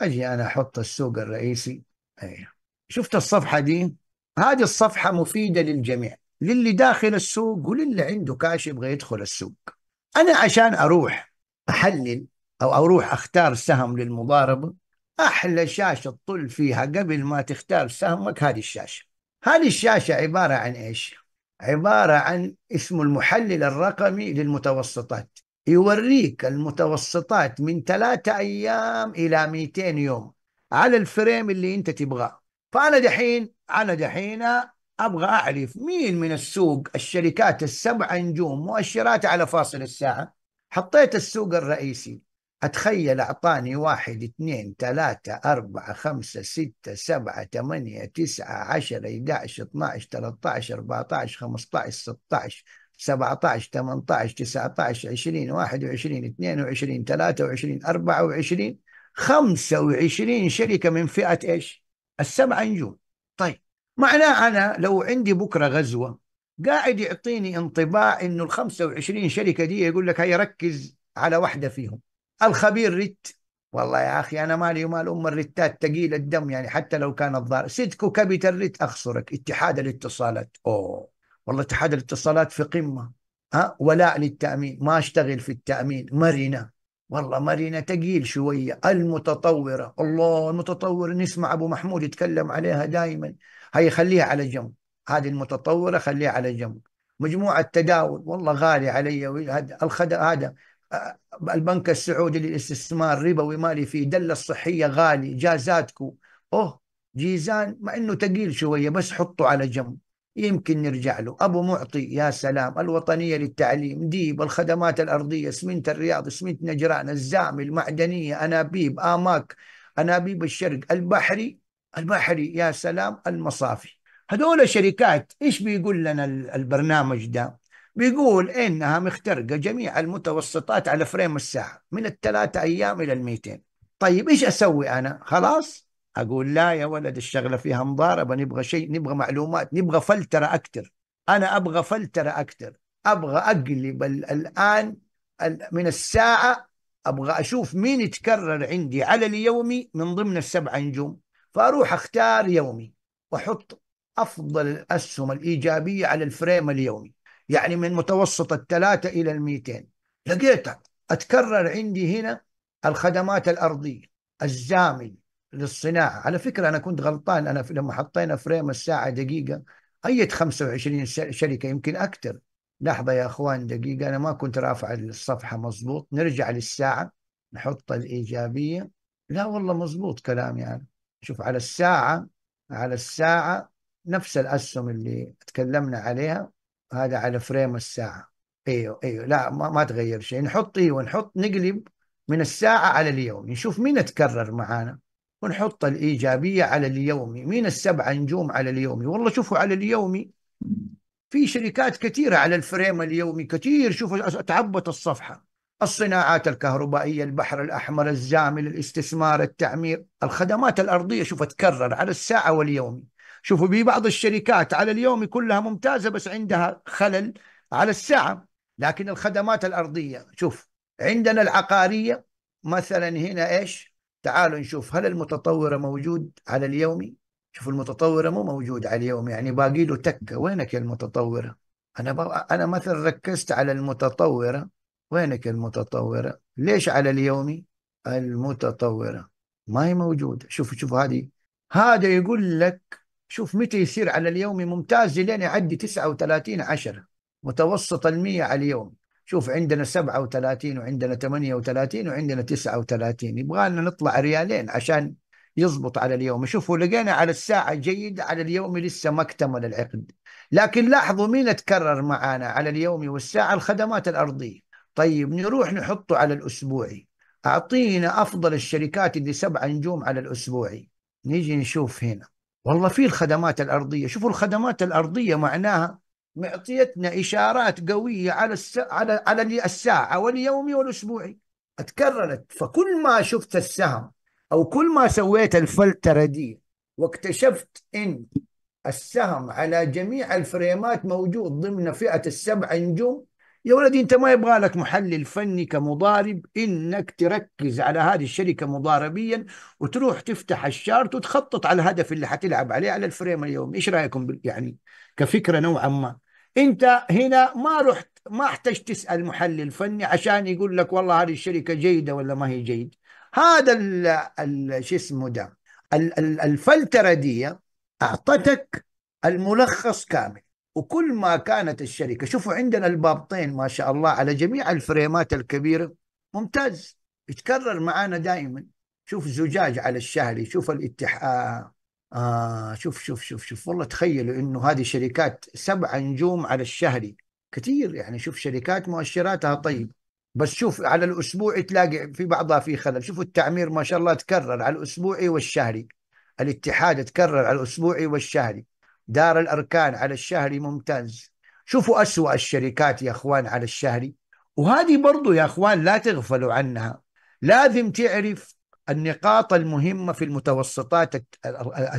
اجي انا احط السوق الرئيسي أيه. شفت الصفحه دي هذه الصفحه مفيده للجميع للي داخل السوق وللي عنده كاش يبغى يدخل السوق انا عشان اروح احلل او اروح اختار سهم للمضاربه احلى شاشه تطل فيها قبل ما تختار سهمك هذه الشاشه هذه الشاشه عباره عن ايش عباره عن اسم المحلل الرقمي للمتوسطات يوريك المتوسطات من ثلاثة أيام إلى 200 يوم على الفريم اللي أنت تبغاه فأنا دحين أنا دحين أبغى أعرف مين من السوق الشركات السبع نجوم مؤشرات على فاصل الساعة حطيت السوق الرئيسي أتخيل أعطاني واحد اثنين ثلاثة أربعة خمسة ستة سبعة ثمانية تسعة عشرة 11 12 13 14 15 16 17 18 19 20 21 22 23 24 25 شركه من فئه ايش؟ السبع نجوم طيب معناه انا لو عندي بكره غزوه قاعد يعطيني انطباع انه ال 25 شركه دي يقول لك هي ركز على واحده فيهم الخبير ريت والله يا اخي انا مالي ومال ام الريتات ثقيل الدم يعني حتى لو كانت الضار سيدكو كابيتال ريت اخسرك اتحاد الاتصالات اوه والله اتحاد الاتصالات في قمه ها ولاء للتامين ما اشتغل في التامين مرنه والله مرنه تقيل شويه المتطوره الله المتطور نسمع ابو محمود يتكلم عليها دائما هي خليها على جنب هذه المتطوره خليها على جنب مجموعه تداول والله غالي علي هذا الخد... هذا آه، البنك السعودي للاستثمار ربوي مالي فيه دلة الصحية غالي جازاتكو أوه جيزان مع أنه تقيل شوية بس حطه على جنب يمكن نرجع له أبو معطي يا سلام الوطنية للتعليم ديب الخدمات الأرضية سمنت الرياض سمنت نجران الزام المعدنية أنابيب آماك أنابيب الشرق البحري البحري يا سلام المصافي هذول شركات إيش بيقول لنا البرنامج ده بيقول إنها مخترقة جميع المتوسطات على فريم الساعة من الثلاثة أيام إلى الميتين طيب إيش أسوي أنا خلاص اقول لا يا ولد الشغله فيها مضاربه نبغى شيء نبغى معلومات نبغى فلتره اكثر انا ابغى فلتره اكثر ابغى اقلب الان من الساعه ابغى اشوف مين يتكرر عندي على اليومي من ضمن السبع نجوم فاروح اختار يومي واحط افضل الاسهم الايجابيه على الفريم اليومي يعني من متوسط الثلاثه الي الميتين ال200 لقيتها اتكرر عندي هنا الخدمات الارضيه الزامل للصناعة على فكرة أنا كنت غلطان أنا لما حطينا فريم الساعة دقيقة اي 25 شركة يمكن أكثر لحظة يا أخوان دقيقة أنا ما كنت رافع الصفحة مظبوط نرجع للساعة نحط الإيجابية لا والله مظبوط كلام يعني شوف على الساعة على الساعة نفس الأسهم اللي تكلمنا عليها هذا على فريم الساعة ايوه ايوه لا ما, ما تغير شيء نحط ايوه نحط نقلب من الساعة على اليوم نشوف مين تكرر معانا ونحط الإيجابية على اليومي مين السبعة نجوم على اليومي والله شوفوا على اليومي في شركات كثيرة على الفريم اليومي كثير شوفوا تعبت الصفحة الصناعات الكهربائية البحر الأحمر الزامل الاستثمار التعمير الخدمات الأرضية شوفوا تكرر على الساعة واليومي شوفوا في بعض الشركات على اليومي كلها ممتازة بس عندها خلل على الساعة لكن الخدمات الأرضية شوف عندنا العقارية مثلا هنا إيش تعالوا نشوف هل المتطورة موجود على اليومي شوف المتطورة مو موجود على اليوم يعني باقي له تكة وينك يا المتطورة أنا ب... أنا مثلا ركزت على المتطورة وينك المتطورة ليش على اليومي المتطورة ما هي موجودة شوف شوف هذه هذا يقول لك شوف متى يصير على اليومي ممتاز لين يعدي 39 10 متوسط المية على اليوم شوف عندنا 37 وعندنا 38 وعندنا 39 يبغى لنا نطلع ريالين عشان يضبط على اليوم شوفوا لقينا على الساعة جيد على اليوم لسه ما اكتمل العقد لكن لاحظوا مين تكرر معانا على اليومي والساعة الخدمات الأرضية طيب نروح نحطه على الأسبوعي أعطينا أفضل الشركات اللي سبع نجوم على الأسبوعي نيجي نشوف هنا والله في الخدمات الأرضية شوفوا الخدمات الأرضية معناها معطيتنا إشارات قوية على الس... على على الساعة واليومي والأسبوعي اتكررت فكل ما شفت السهم أو كل ما سويت الفلترة دي واكتشفت إن السهم على جميع الفريمات موجود ضمن فئة السبع نجوم يا ولدي أنت ما يبغى لك محلل فني كمضارب إنك تركز على هذه الشركة مضاربيا وتروح تفتح الشارت وتخطط على الهدف اللي حتلعب عليه على الفريم اليومي إيش رأيكم يعني كفكره نوعا ما انت هنا ما رحت ما احتاج تسال محلل فني عشان يقول لك والله هذه الشركه جيده ولا ما هي جيده هذا شو اسمه ده الفلتره دي اعطتك الملخص كامل وكل ما كانت الشركه شوفوا عندنا البابطين ما شاء الله على جميع الفريمات الكبيره ممتاز يتكرر معانا دائما شوف زجاج على الشهري شوف الاتحاد آه شوف شوف شوف شوف والله تخيلوا انه هذه شركات سبع نجوم على الشهري كثير يعني شوف شركات مؤشراتها طيب بس شوف على الاسبوعي تلاقي في بعضها في خلل شوفوا التعمير ما شاء الله تكرر على الاسبوعي والشهري الاتحاد تكرر على الاسبوعي والشهري دار الاركان على الشهري ممتاز شوفوا اسوا الشركات يا اخوان على الشهري وهذه برضو يا اخوان لا تغفلوا عنها لازم تعرف النقاط المهمة في المتوسطات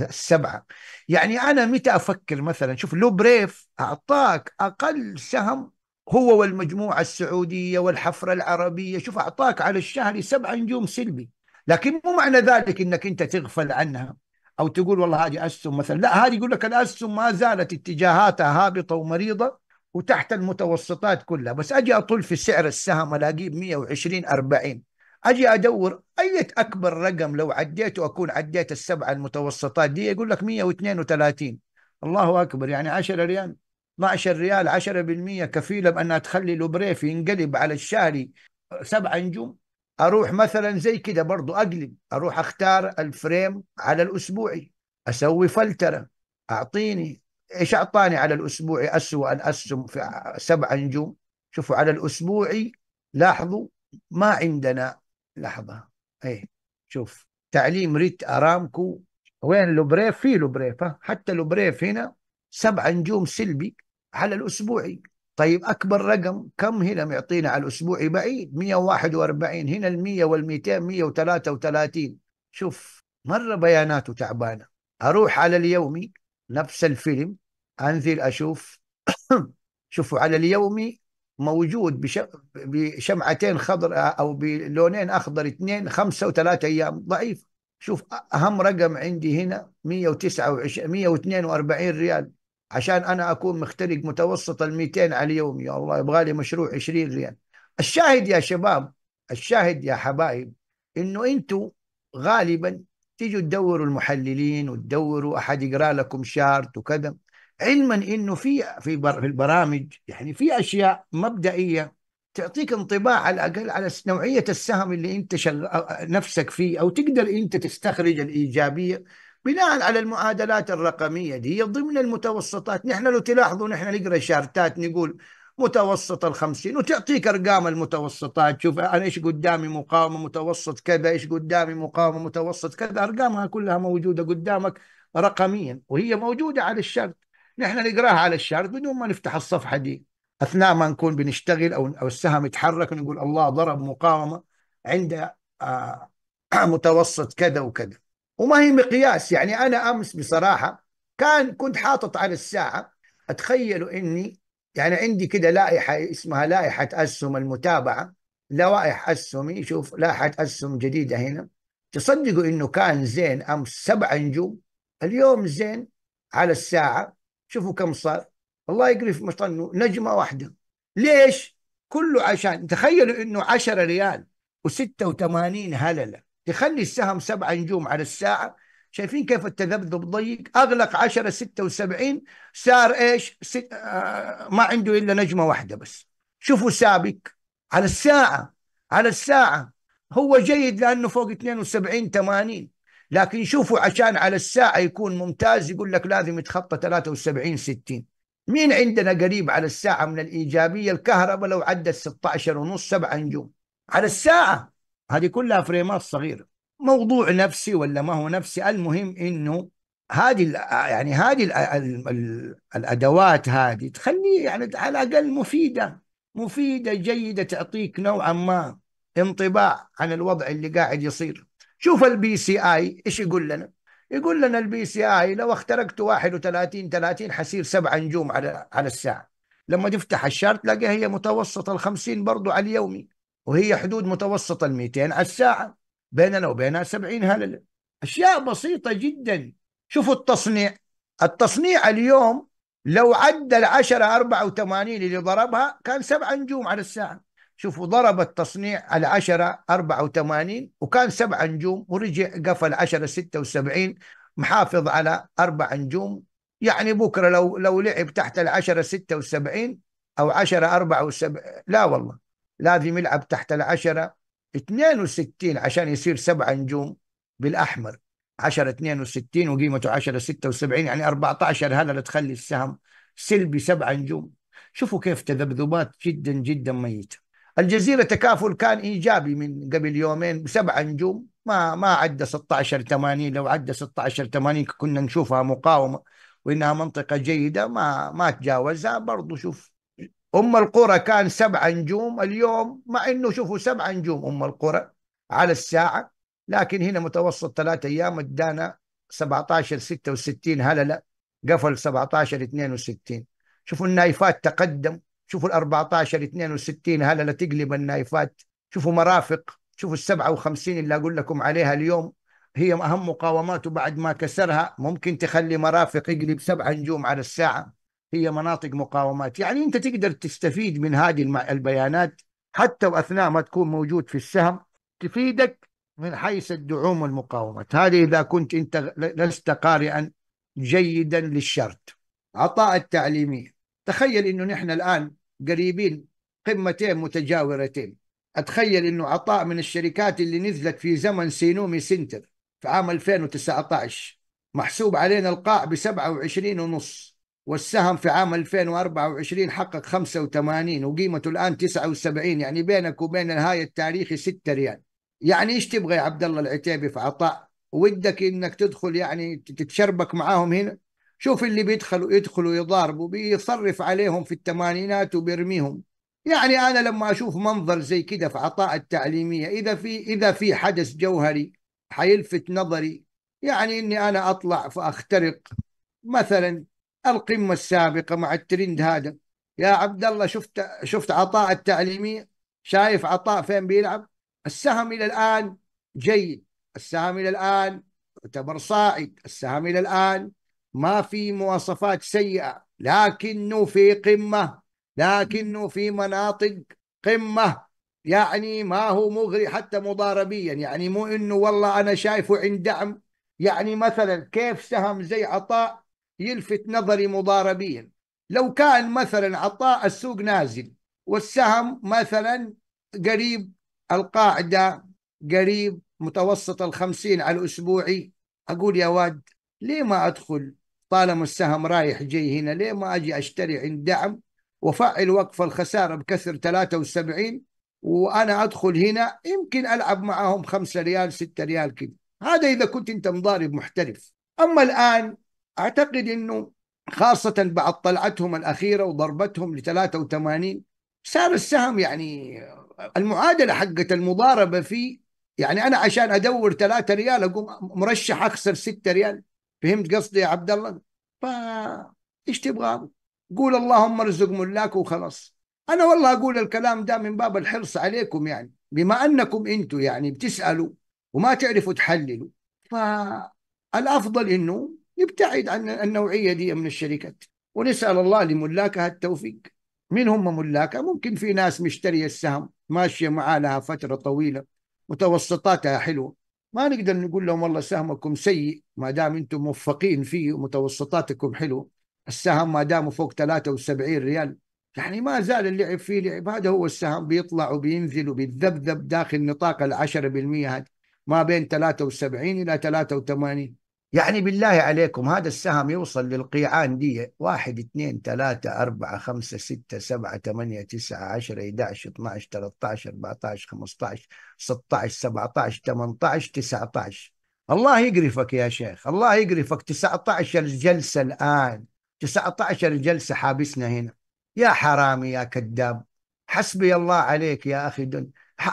السبعة يعني أنا متى أفكر مثلا شوف لو بريف أعطاك أقل سهم هو والمجموعة السعودية والحفرة العربية شوف أعطاك على الشهر سبع نجوم سلبي لكن مو معنى ذلك أنك أنت تغفل عنها أو تقول والله هذه أسهم مثلا لا هذه يقول لك الأسهم ما زالت اتجاهاتها هابطة ومريضة وتحت المتوسطات كلها بس أجي أطل في سعر السهم ألاقيه 120 40 اجي ادور اي اكبر رقم لو عديته اكون عديت السبعه المتوسطات دي يقول لك 132 الله اكبر يعني 10 ريال 12 ريال 10% كفيله بانها تخلي لوبريف ينقلب على الشهري سبع نجوم اروح مثلا زي كده برضو اقلب اروح اختار الفريم على الاسبوعي اسوي فلتره اعطيني ايش اعطاني على الاسبوعي اسوء ان في سبع نجوم شوفوا على الاسبوعي لاحظوا ما عندنا لحظة اي شوف تعليم ريت ارامكو وين لوبريف في لوبريف حتى لوبريف هنا سبع نجوم سلبي على الاسبوعي طيب اكبر رقم كم هنا معطينا على الاسبوعي بعيد 141 هنا ال 100 وال 200 133 شوف مره بياناته تعبانه اروح على اليومي نفس الفيلم انزل اشوف شوفوا على اليومي موجود بشمعتين خضر او بلونين اخضر اثنين خمسه وثلاثه ايام ضعيف شوف اهم رقم عندي هنا 129 142 ريال عشان انا اكون مخترق متوسط ال 200 على اليوم يا الله يبغى لي مشروع 20 ريال الشاهد يا شباب الشاهد يا حبايب انه انتم غالبا تيجوا تدوروا المحللين وتدوروا احد يقرا لكم شارت وكذا علما انه في في في البرامج يعني في اشياء مبدئيه تعطيك انطباع على الاقل على نوعيه السهم اللي انت شغ... نفسك فيه او تقدر انت تستخرج الايجابيه بناء على المعادلات الرقميه دي ضمن المتوسطات نحن لو تلاحظوا نحن نقرا شارتات نقول متوسط ال 50 وتعطيك أرقام المتوسطات شوف أنا إيش قدامي مقاومة متوسط كذا إيش قدامي مقاومة متوسط كذا أرقامها كلها موجودة قدامك رقميا وهي موجودة على الشرط نحن نقراها على الشارت بدون ما نفتح الصفحه دي اثناء ما نكون بنشتغل او او السهم يتحرك ونقول الله ضرب مقاومه عند آه، متوسط كذا وكذا وما هي مقياس يعني انا امس بصراحه كان كنت حاطط على الساعه اتخيلوا اني يعني عندي كده لائحه اسمها لائحه اسهم المتابعه لوائح اسهمي شوف لائحه اسهم جديده هنا تصدقوا انه كان زين امس سبع نجوم اليوم زين على الساعه شوفوا كم صار الله يقري في مطنه نجمة واحدة ليش؟ كله عشان تخيلوا انه 10 ريال و86 هللة تخلي السهم سبعة نجوم على الساعة شايفين كيف التذبذب ضيق اغلق 10 76 صار ايش؟ ست... آه ما عنده الا نجمة واحدة بس شوفوا سابق على الساعة على الساعة هو جيد لانه فوق 72 80 لكن يشوفوا عشان على الساعة يكون ممتاز يقول لك لازم يتخطى 73 60 مين عندنا قريب على الساعة من الإيجابية الكهرباء لو عدت 16 ونص سبعة نجوم على الساعة هذه كلها فريمات صغيرة موضوع نفسي ولا ما هو نفسي المهم انه هذه يعني هذه الادوات هذه تخليه يعني على الاقل مفيده مفيده جيده تعطيك نوعا ما انطباع عن الوضع اللي قاعد يصير شوف البي سي اي ايش يقول لنا يقول لنا البي سي اي لو اخترقت 31 30 حصير سبع نجوم على على الساعه لما تفتح الشارت تلاقيها هي متوسط ال 50 برضه على اليومي وهي حدود متوسط ال 200 على الساعه بيننا وبينها 70 هلله اشياء بسيطه جدا شوفوا التصنيع التصنيع اليوم لو عدى العشرة 84 اللي ضربها كان سبعة نجوم على الساعة شوفوا ضرب التصنيع العشرة 84 وكان سبعة نجوم ورجع قفل عشرة 76 محافظ على أربع نجوم يعني بكرة لو لو لعب تحت العشرة 76 أو عشرة 74 لا والله لازم يلعب تحت العشرة 62 عشان يصير سبعة نجوم بالأحمر 10 62 وقيمته 10 76 يعني 14 هذا تخلي السهم سلبي سبعة نجوم شوفوا كيف تذبذبات جدا جدا ميته الجزيرة تكافل كان إيجابي من قبل يومين بسبع نجوم ما ما عدى 16 80 لو عدى 16 80 كنا نشوفها مقاومة وإنها منطقة جيدة ما ما تجاوزها برضو شوف أم القرى كان سبع نجوم اليوم مع إنه شوفوا سبع نجوم أم القرى على الساعة لكن هنا متوسط ثلاثة أيام ادانا 17 66 هللة قفل 17 62 شوفوا النايفات تقدم شوفوا ال 14 62 هلا لا تقلب النايفات شوفوا مرافق شوفوا ال 57 اللي اقول لكم عليها اليوم هي اهم مقاومات بعد ما كسرها ممكن تخلي مرافق يقلب سبع نجوم على الساعه هي مناطق مقاومات يعني انت تقدر تستفيد من هذه البيانات حتى واثناء ما تكون موجود في السهم تفيدك من حيث الدعوم والمقاومات هذه اذا كنت انت لست قارئا جيدا للشرط عطاء التعليمي تخيل انه نحن الان قريبين قمتين متجاورتين اتخيل انه عطاء من الشركات اللي نزلت في زمن سينومي سنتر في عام 2019 محسوب علينا القاع ب 27 ونص والسهم في عام 2024 حقق 85 وقيمته الان 79 يعني بينك وبين نهايه التاريخي 6 ريال يعني ايش تبغى يا عبد الله العتيبي في عطاء ودك انك تدخل يعني تتشربك معاهم هنا شوف اللي بيدخلوا يدخلوا يضاربوا بيصرف عليهم في الثمانينات وبيرميهم يعني انا لما اشوف منظر زي كده في عطاء التعليميه اذا في اذا في حدث جوهري حيلفت نظري يعني اني انا اطلع فاخترق مثلا القمه السابقه مع الترند هذا يا عبد الله شفت شفت عطاء التعليميه شايف عطاء فين بيلعب السهم الى الان جيد السهم الى الان يعتبر صاعد السهم الى الان ما في مواصفات سيئة لكنه في قمة لكنه في مناطق قمة يعني ما هو مغري حتى مضاربيا يعني مو انه والله انا شايفه عند دعم يعني مثلا كيف سهم زي عطاء يلفت نظري مضاربيا لو كان مثلا عطاء السوق نازل والسهم مثلا قريب القاعدة قريب متوسط الخمسين على الأسبوعي أقول يا واد ليه ما أدخل طالما السهم رايح جاي هنا ليه ما أجي أشتري عند دعم وفعل وقف الخسارة بكسر 73 وأنا أدخل هنا يمكن ألعب معهم 5 ريال 6 ريال كده هذا إذا كنت أنت مضارب محترف أما الآن أعتقد أنه خاصة بعد طلعتهم الأخيرة وضربتهم ل 83 صار السهم يعني المعادلة حقت المضاربة فيه يعني أنا عشان أدور 3 ريال أقوم مرشح أخسر 6 ريال فهمت قصدي يا عبد الله فا ايش تبغى قول اللهم ارزق ملاك وخلاص انا والله اقول الكلام ده من باب الحرص عليكم يعني بما انكم انتم يعني بتسالوا وما تعرفوا تحللوا فالافضل انه نبتعد عن النوعيه دي من الشركات ونسال الله لملاكها التوفيق مين هم ملاكها ممكن في ناس مشتريه السهم ماشيه معاه لها فتره طويله متوسطاتها حلوه ما نقدر نقول لهم والله سهمكم سيء ما دام انتم موفقين فيه ومتوسطاتكم حلو السهم ما دامه فوق 73 ريال يعني ما زال اللعب فيه لعب هذا هو السهم بيطلع وبينزل وبيتذبذب داخل نطاق ال 10% هذا ما بين 73 الى 83 يعني بالله عليكم هذا السهم يوصل للقيعان دي واحد اثنين ثلاثة أربعة خمسة ستة سبعة ثمانية تسعة عشرة إحدى عشر اثنا عشر ثلاثة عشر أربعة عشر خمسة عشر ستة عشر سبعة عشر ثمانية عشر تسعة عشر الله يقرفك يا شيخ الله يقرفك تسعة عشر جلسة الآن تسعة عشر جلسة حابسنا هنا يا حرامي يا كذاب حسبي الله عليك يا أخي دن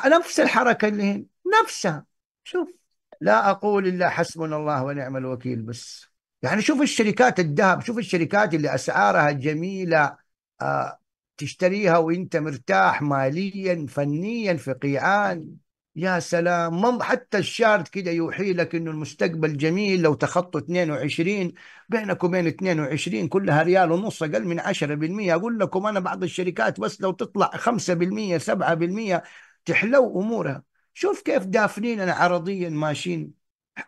نفس الحركة اللي هنا نفسها شوف لا اقول الا حسبنا الله ونعم الوكيل بس يعني شوف الشركات الذهب شوف الشركات اللي اسعارها جميله آه، تشتريها وانت مرتاح ماليا فنيا في قيعان يا سلام حتى الشارت كده يوحي لك انه المستقبل جميل لو تخطوا 22 بينك وبين 22 كلها ريال ونص اقل من 10% اقول لكم انا بعض الشركات بس لو تطلع 5% 7% تحلو امورها شوف كيف دافنين عرضيا ماشيين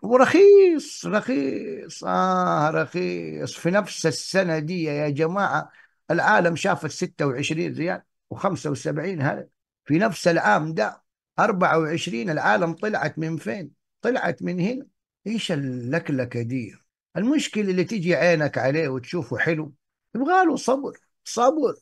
ورخيص رخيص آه رخيص في نفس السنة دي يا جماعة العالم شافت 26 ريال و75 هل في نفس العام ده 24 العالم طلعت من فين؟ طلعت من هنا ايش اللكلكة دي؟ المشكلة اللي تيجي عينك عليه وتشوفه حلو يبغى له صبر صبر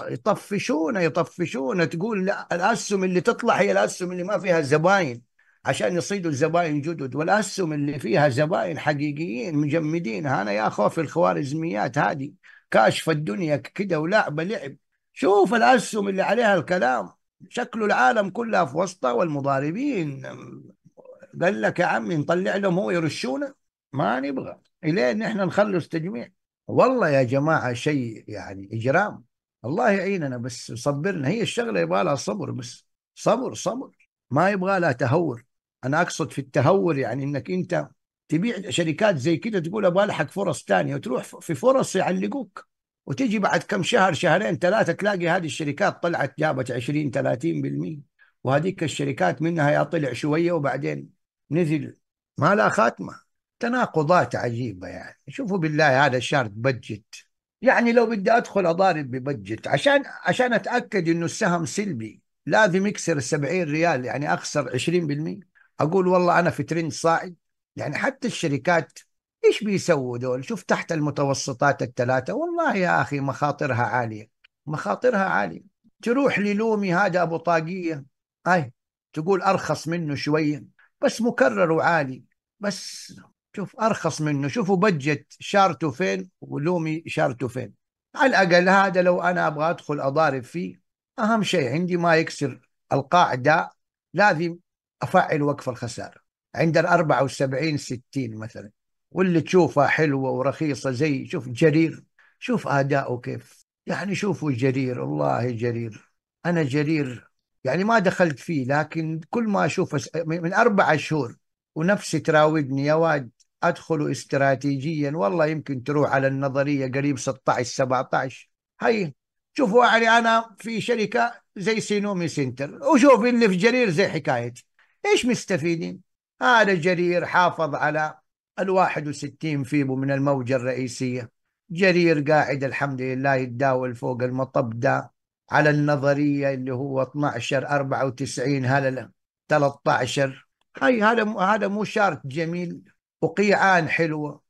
يطفشونا يطفشونا تقول لا الاسهم اللي تطلع هي الاسهم اللي ما فيها زباين عشان يصيدوا الزباين جدد والاسهم اللي فيها زباين حقيقيين مجمدين انا يا خوف الخوارزميات هذه كاشفه الدنيا كده ولاعبه لعب شوف الاسهم اللي عليها الكلام شكل العالم كلها في وسطه والمضاربين قال لك يا عمي نطلع لهم هو يرشونا ما نبغى الين نحن نخلص تجميع والله يا جماعه شيء يعني اجرام الله يعيننا بس صبرنا هي الشغله يبغى لها صبر بس صبر صبر ما يبغى لها تهور انا اقصد في التهور يعني انك انت تبيع شركات زي كده تقول ابغى الحق فرص ثانيه وتروح في فرص يعلقوك وتجي بعد كم شهر شهرين ثلاثه تلاقي هذه الشركات طلعت جابت 20 30% وهذيك الشركات منها يا طلع شويه وبعدين نزل ما لها خاتمه تناقضات عجيبه يعني شوفوا بالله هذا الشهر بجت يعني لو بدي ادخل اضارب ببجت عشان عشان اتاكد انه السهم سلبي لازم يكسر ال 70 ريال يعني اخسر 20% اقول والله انا في ترند صاعد يعني حتى الشركات ايش بيسووا دول؟ شوف تحت المتوسطات الثلاثه والله يا اخي مخاطرها عاليه مخاطرها عاليه تروح للومي هذا ابو طاقيه اي تقول ارخص منه شويه بس مكرر وعالي بس شوف ارخص منه شوفوا بجت شارته فين ولومي شارته فين على الاقل هذا لو انا ابغى ادخل اضارب فيه اهم شيء عندي ما يكسر القاعده لازم افعل وقف الخساره عند ال 74 60 مثلا واللي تشوفها حلوه ورخيصه زي شوف جرير شوف اداؤه كيف يعني شوفوا جرير والله جرير انا جرير يعني ما دخلت فيه لكن كل ما اشوف من اربع شهور ونفسي تراودني يا واد ادخل استراتيجيا والله يمكن تروح على النظريه قريب 16 17 هي شوفوا يعني انا في شركه زي سينومي سنتر وشوف اللي في جرير زي حكايتي ايش مستفيدين؟ هذا جرير حافظ على ال 61 فيبو من الموجه الرئيسيه جرير قاعد الحمد لله يتداول فوق المطب ده على النظريه اللي هو 12 94 هلله 13 هاي هذا هذا مو شارت جميل وقيعان حلوه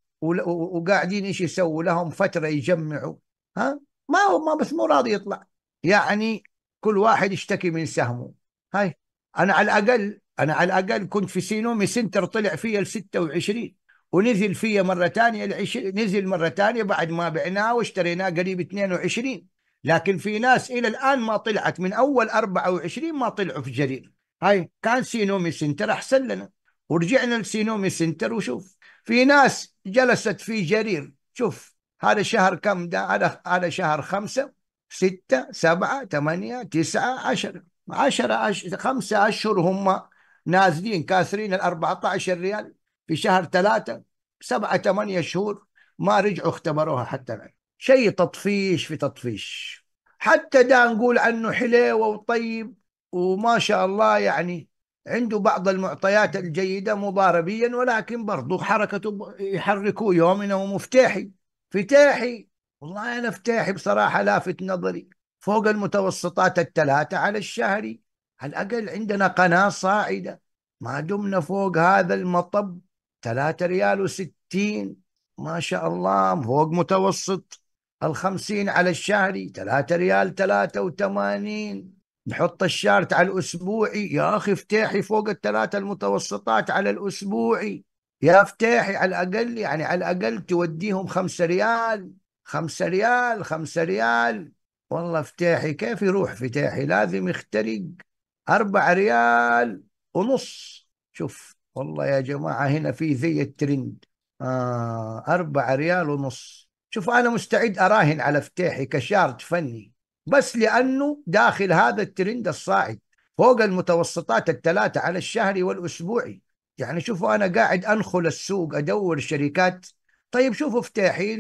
وقاعدين ايش يسووا لهم فتره يجمعوا ها ما هو ما بس مو راضي يطلع يعني كل واحد يشتكي من سهمه هاي انا على الاقل انا على الاقل كنت في سينومي سنتر طلع فيا ال 26 ونزل فيا مره ثانيه نزل مره ثانيه بعد ما بعناه واشتريناه قريب 22 لكن في ناس الى الان ما طلعت من اول 24 ما طلعوا في جرير هاي كان سينومي سنتر احسن لنا ورجعنا لسينومي سنتر وشوف في ناس جلست في جرير شوف هذا شهر كم ده هذا هذا شهر خمسة ستة سبعة ثمانية تسعة عشرة عشرة أش... خمسة أشهر هم نازلين كاسرين ال 14 ريال في شهر ثلاثة سبعة ثمانية شهور ما رجعوا اختبروها حتى الآن شيء تطفيش في تطفيش حتى ده نقول عنه حليوة وطيب وما شاء الله يعني عنده بعض المعطيات الجيدة مضاربيا ولكن برضه حركته يحركوه يوم انه مفتاحي فتاحي والله انا فتاحي بصراحة لافت نظري فوق المتوسطات الثلاثة على الشهري على الأقل عندنا قناة صاعدة ما دمنا فوق هذا المطب ثلاثة ريال وستين ما شاء الله فوق متوسط الخمسين على الشهري ثلاثة ريال ثلاثة وثمانين نحط الشارت على الأسبوعي يا أخي افتحي فوق الثلاثة المتوسطات على الأسبوعي يا افتحي على الأقل يعني على الأقل توديهم خمسة ريال خمسة ريال خمسة ريال والله افتحي كيف يروح افتحي لازم يخترق أربع ريال ونص شوف والله يا جماعة هنا في زي الترند آه أربع ريال ونص شوف أنا مستعد أراهن على افتحي كشارت فني بس لأنه داخل هذا الترند الصاعد فوق المتوسطات الثلاثة على الشهري والأسبوعي يعني شوفوا أنا قاعد أنخل السوق أدور شركات طيب شوفوا افتاحي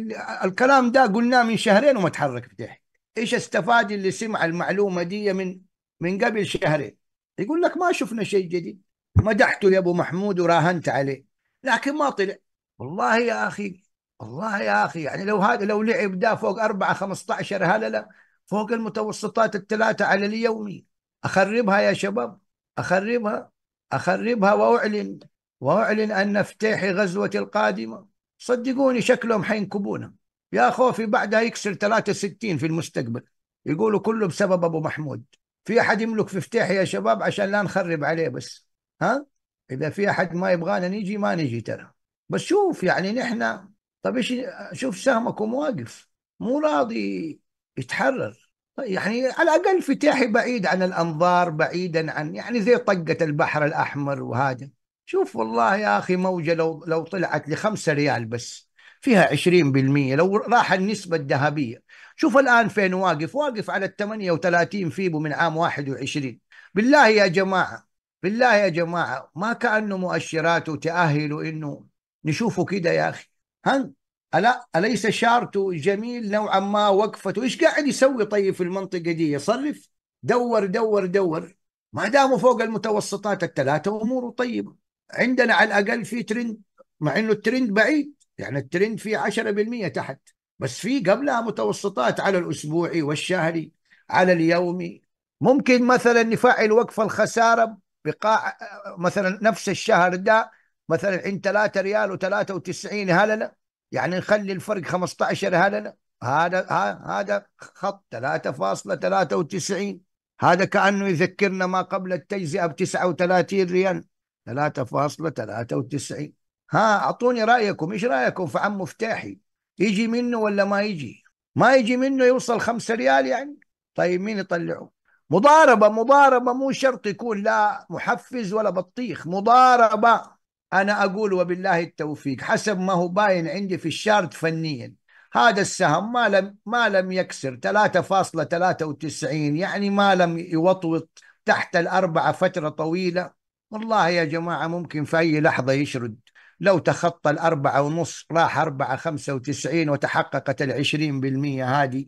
الكلام ده قلناه من شهرين وما تحرك افتاحي ايش استفاد اللي سمع المعلومه دي من من قبل شهرين يقول لك ما شفنا شيء جديد مدحته يا ابو محمود وراهنت عليه لكن ما طلع والله يا اخي والله يا اخي يعني لو هذا لو لعب ده فوق 4 15 هلله فوق المتوسطات الثلاثة على اليومي أخربها يا شباب أخربها أخربها وأعلن وأعلن أن افتتاحي غزوتي القادمة صدقوني شكلهم حينكبونا يا خوفي بعدها يكسر 63 في المستقبل يقولوا كله بسبب أبو محمود في أحد يملك في افتتاحي يا شباب عشان لا نخرب عليه بس ها إذا في أحد ما يبغانا نيجي ما نجي ترى بس شوف يعني نحن طب ايش شوف سهمك ومواقف مو راضي يتحرر طيب، يعني على الأقل فتاحي بعيد عن الأنظار بعيدا عن يعني زي طقة البحر الأحمر وهذا شوف والله يا أخي موجة لو لو طلعت لخمسة ريال بس فيها 20% لو راح النسبة الذهبية شوف الآن فين واقف واقف على ال 38 فيبو من عام 21 بالله يا جماعة بالله يا جماعة ما كأنه مؤشرات تاهل إنه نشوفه كده يا أخي ها ألا أليس شارته جميل نوعا ما وقفته إيش قاعد يسوي طيب في المنطقة دي يصرف دور دور دور ما داموا فوق المتوسطات الثلاثة أموره طيبة عندنا على الأقل في ترند مع أنه الترند بعيد يعني الترند فيه 10% تحت بس في قبلها متوسطات على الأسبوعي والشهري على اليومي ممكن مثلا نفعل وقف الخسارة بقاع مثلا نفس الشهر ده مثلا عند 3 ريال و93 هلله يعني نخلي الفرق 15 هلله هذا هذا خط 3.93 هذا كانه يذكرنا ما قبل التجزئه ب 39 ريال 3.93 ها اعطوني رايكم ايش رايكم في عم مفتاحي يجي منه ولا ما يجي ما يجي منه يوصل 5 ريال يعني طيب مين يطلعه مضاربه مضاربه مو شرط يكون لا محفز ولا بطيخ مضاربه أنا أقول وبالله التوفيق حسب ما هو باين عندي في الشارت فنيا هذا السهم ما لم ما لم يكسر 3.93 يعني ما لم يوطوط تحت الأربعة فترة طويلة والله يا جماعة ممكن في أي لحظة يشرد لو تخطى الأربعة ونص راح أربعة خمسة وتسعين وتحققت العشرين بالمية هذه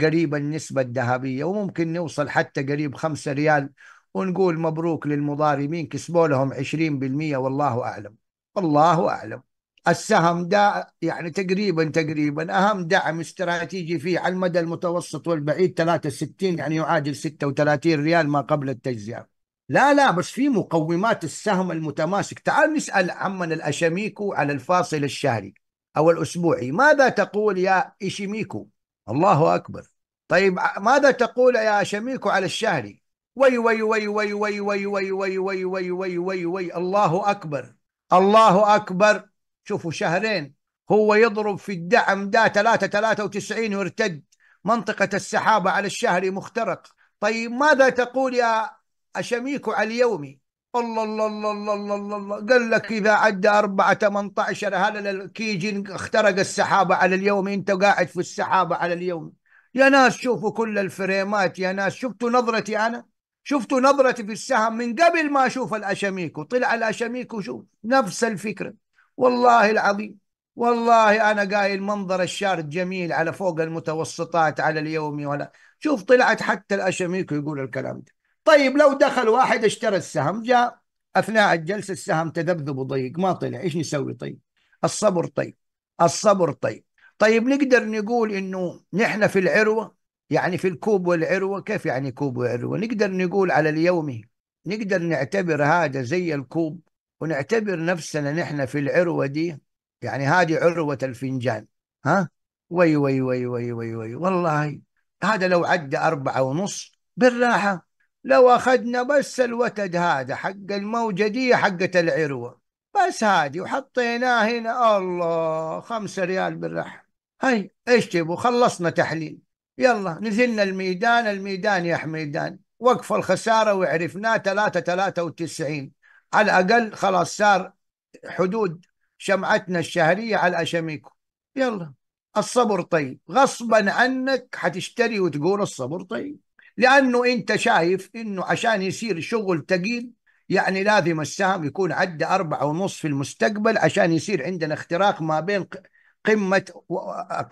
قريب النسبة الذهبية وممكن نوصل حتى قريب خمسة ريال ونقول مبروك للمضاربين كسبوا لهم 20% والله أعلم والله أعلم السهم ده يعني تقريبا تقريبا أهم دعم استراتيجي فيه على المدى المتوسط والبعيد 63 يعني يعادل 36 ريال ما قبل التجزئة لا لا بس في مقومات السهم المتماسك تعال نسأل عمن الأشميكو على الفاصل الشهري أو الأسبوعي ماذا تقول يا ايشيميكو الله أكبر طيب ماذا تقول يا أشميكو على الشهري وي وي وي وي وي وي وي وي وي وي وي وي وي الله أكبر الله أكبر شوفوا شهرين هو يضرب في الدعم ده 3 93 وارتد منطقة السحابة على الشهري مخترق طيب ماذا تقول يا أشميكو على اليومي الله الله الله الله الله, الله, الله. قال لك إذا عدى 4 18 هذا الكيجين اخترق السحابة على اليومي أنت قاعد في السحابة على اليومي يا ناس شوفوا كل الفريمات يا ناس شفتوا نظرتي أنا شفتوا نظرتي في السهم من قبل ما أشوف الأشاميكو طلع الأشاميكو شوف نفس الفكرة والله العظيم والله أنا قايل منظر الشارد جميل على فوق المتوسطات على اليومي ولا شوف طلعت حتى الأشاميكو يقول الكلام ده طيب لو دخل واحد اشترى السهم جاء أثناء الجلسة السهم تذبذب وضيق ما طلع إيش نسوي طيب الصبر طيب الصبر طيب طيب نقدر نقول إنه نحن في العروة يعني في الكوب والعروة كيف يعني كوب وعروة نقدر نقول على اليوم نقدر نعتبر هذا زي الكوب ونعتبر نفسنا نحن في العروة دي يعني هذه عروة الفنجان ها وي وي وي وي وي, وي. والله هذا لو عدى أربعة ونص بالراحة لو أخذنا بس الوتد هذا حق الموجة دي حقة العروة بس هذه وحطيناه هنا الله خمسة ريال بالراحة هاي ايش تبوا خلصنا تحليل يلا نزلنا الميدان الميدان يا حميدان وقف الخسارة وعرفناه 3 93 على الأقل خلاص صار حدود شمعتنا الشهرية على الأشميكو يلا الصبر طيب غصبا عنك حتشتري وتقول الصبر طيب لأنه أنت شايف أنه عشان يصير شغل تقيل يعني لازم السهم يكون عدى أربعة ونص في المستقبل عشان يصير عندنا اختراق ما بين قمة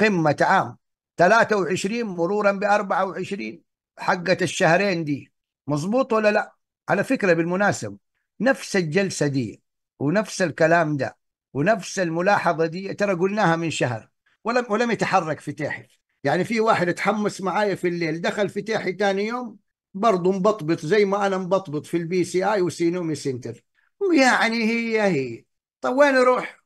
قمة عام 23 مرورا ب 24 حقة الشهرين دي مظبوط ولا لا على فكرة بالمناسبة نفس الجلسة دي ونفس الكلام ده ونفس الملاحظة دي ترى قلناها من شهر ولم ولم يتحرك فتاحي يعني في واحد اتحمس معايا في الليل دخل فتاحي ثاني يوم برضه مبطبط زي ما انا مبطبط في البي سي اي وسينومي سنتر يعني هي هي طب وين يروح؟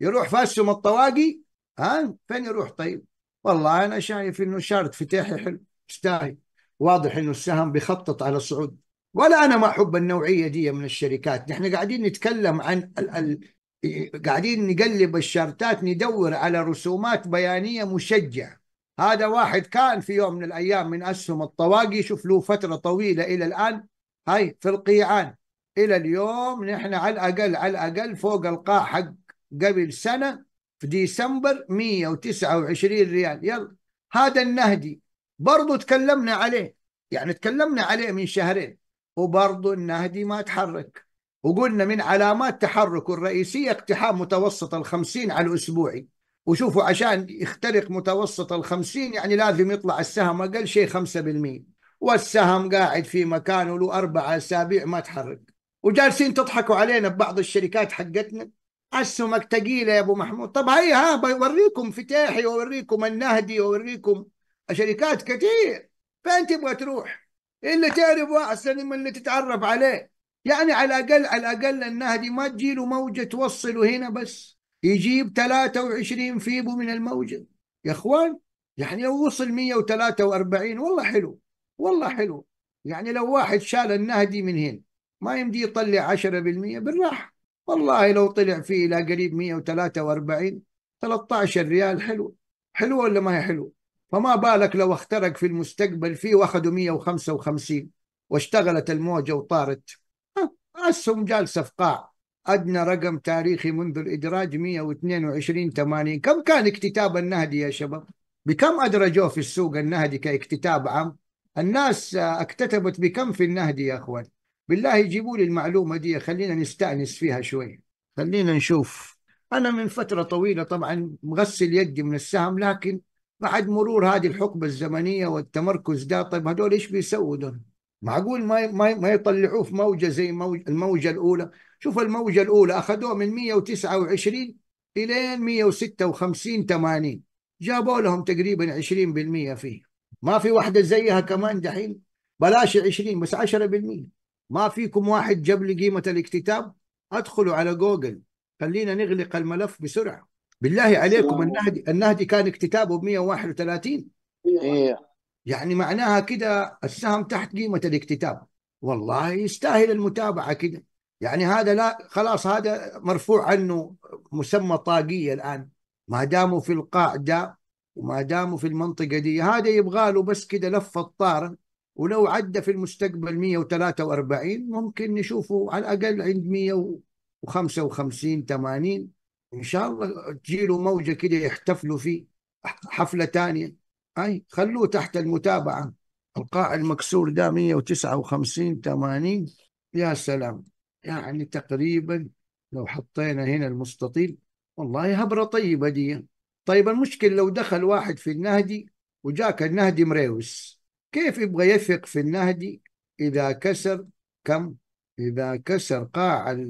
يروح فاسهم الطواقي ها فين يروح طيب؟ والله انا شايف انه شارت فتاحي حلو يستاهل واضح انه السهم بيخطط على الصعود ولا انا ما احب النوعيه دي من الشركات نحن قاعدين نتكلم عن ال ال قاعدين نقلب الشارتات ندور على رسومات بيانيه مشجعه هذا واحد كان في يوم من الايام من اسهم الطواقي شوف له فتره طويله الى الان هاي في القيعان الى اليوم نحن على الاقل على الاقل فوق القاع حق قبل سنه في ديسمبر 129 ريال يلا هذا النهدي برضو تكلمنا عليه يعني تكلمنا عليه من شهرين وبرضو النهدي ما تحرك وقلنا من علامات تحركه الرئيسية اقتحام متوسط الخمسين على الأسبوعي وشوفوا عشان يخترق متوسط الخمسين يعني لازم يطلع السهم أقل شيء خمسة بالمئة والسهم قاعد في مكانه له أربع أسابيع ما تحرك وجالسين تضحكوا علينا ببعض الشركات حقتنا اسهمك ثقيله يا ابو محمود طب هي ها بوريكم فتاحي واوريكم النهدي واوريكم شركات كثير فين تبغى تروح؟ اللي تعرفه احسن من اللي تتعرف عليه يعني على الاقل على الاقل النهدي ما تجي له موجه توصله هنا بس يجيب 23 فيبو من الموجه يا اخوان يعني لو وصل 143 والله حلو والله حلو يعني لو واحد شال النهدي من هنا ما يمدي يطلع 10% بالراحه والله لو طلع فيه إلى قريب 143 13 ريال حلو حلو ولا ما هي حلو فما بالك لو اخترق في المستقبل فيه واخذوا 155 واشتغلت الموجة وطارت أسهم جالسة في قاع أدنى رقم تاريخي منذ الإدراج 122 80 كم كان اكتتاب النهدي يا شباب بكم أدرجوه في السوق النهدي كاكتتاب عام الناس اكتتبت بكم في النهدي يا أخوان بالله جيبوا لي المعلومة دي خلينا نستأنس فيها شوي خلينا نشوف أنا من فترة طويلة طبعا مغسل يدي من السهم لكن بعد مرور هذه الحقبة الزمنية والتمركز ده طيب هدول إيش بيسووا دول معقول ما ما ما يطلعوه في موجة زي موج الموجة الأولى شوف الموجة الأولى أخذوه من 129 إلى 156 80 جابوا لهم تقريبا 20% فيه ما في واحدة زيها كمان دحين بلاش 20 بس 10% ما فيكم واحد جاب لي قيمة الاكتتاب ادخلوا على جوجل خلينا نغلق الملف بسرعة بالله عليكم النهدي النهدي كان اكتتابه ب 131 إيه. يعني معناها كده السهم تحت قيمة الاكتتاب والله يستاهل المتابعة كده يعني هذا لا خلاص هذا مرفوع عنه مسمى طاقية الآن ما داموا في القاعدة وما داموا في المنطقة دي هذا يبغى له بس كده لفة طار ولو عدى في المستقبل 143 ممكن نشوفه على الأقل عند 155 80 إن شاء الله تجيله موجة كده يحتفلوا فيه حفلة ثانيه أي خلوه تحت المتابعة القاع المكسور ده 159 80 يا سلام يعني تقريبا لو حطينا هنا المستطيل والله هبرة طيبة دي طيب المشكلة لو دخل واحد في النهدي وجاك النهدي مريوس كيف يبغى يثق في النهدي إذا كسر كم إذا كسر قاع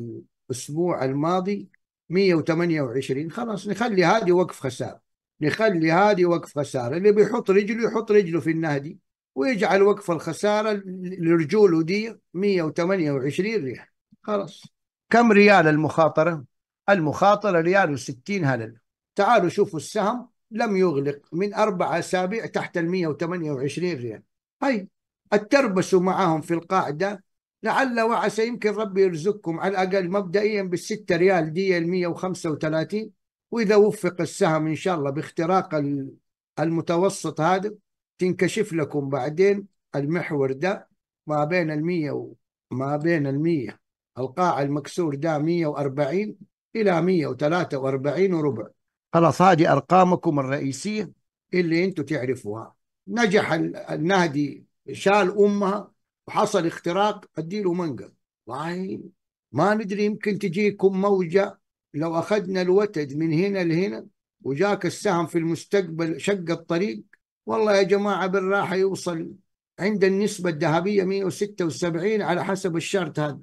الأسبوع الماضي 128 خلاص نخلي هذه وقف خسارة نخلي هذه وقف خسارة اللي بيحط رجله يحط رجله في النهدي ويجعل وقف الخسارة لرجوله دي 128 ريال خلاص كم ريال المخاطرة؟ المخاطرة ريال و60 هلل تعالوا شوفوا السهم لم يغلق من أربع أسابيع تحت ال 128 ريال هاي طيب، التربسوا معاهم في القاعدة لعل وعسى يمكن ربي يرزقكم على الأقل مبدئيا بالستة ريال دي وخمسة 135 وإذا وفق السهم إن شاء الله باختراق المتوسط هذا تنكشف لكم بعدين المحور ده ما بين المية وما ما بين المية القاع المكسور ده 140 إلى 143 وربع خلاص هذه أرقامكم الرئيسية اللي أنتم تعرفوها نجح النهدي شال امها وحصل اختراق اديله منقذ والله ما ندري يمكن تجيكم موجه لو اخذنا الوتد من هنا لهنا وجاك السهم في المستقبل شق الطريق والله يا جماعه بالراحه يوصل عند النسبة الذهبية 176 على حسب الشرط هذا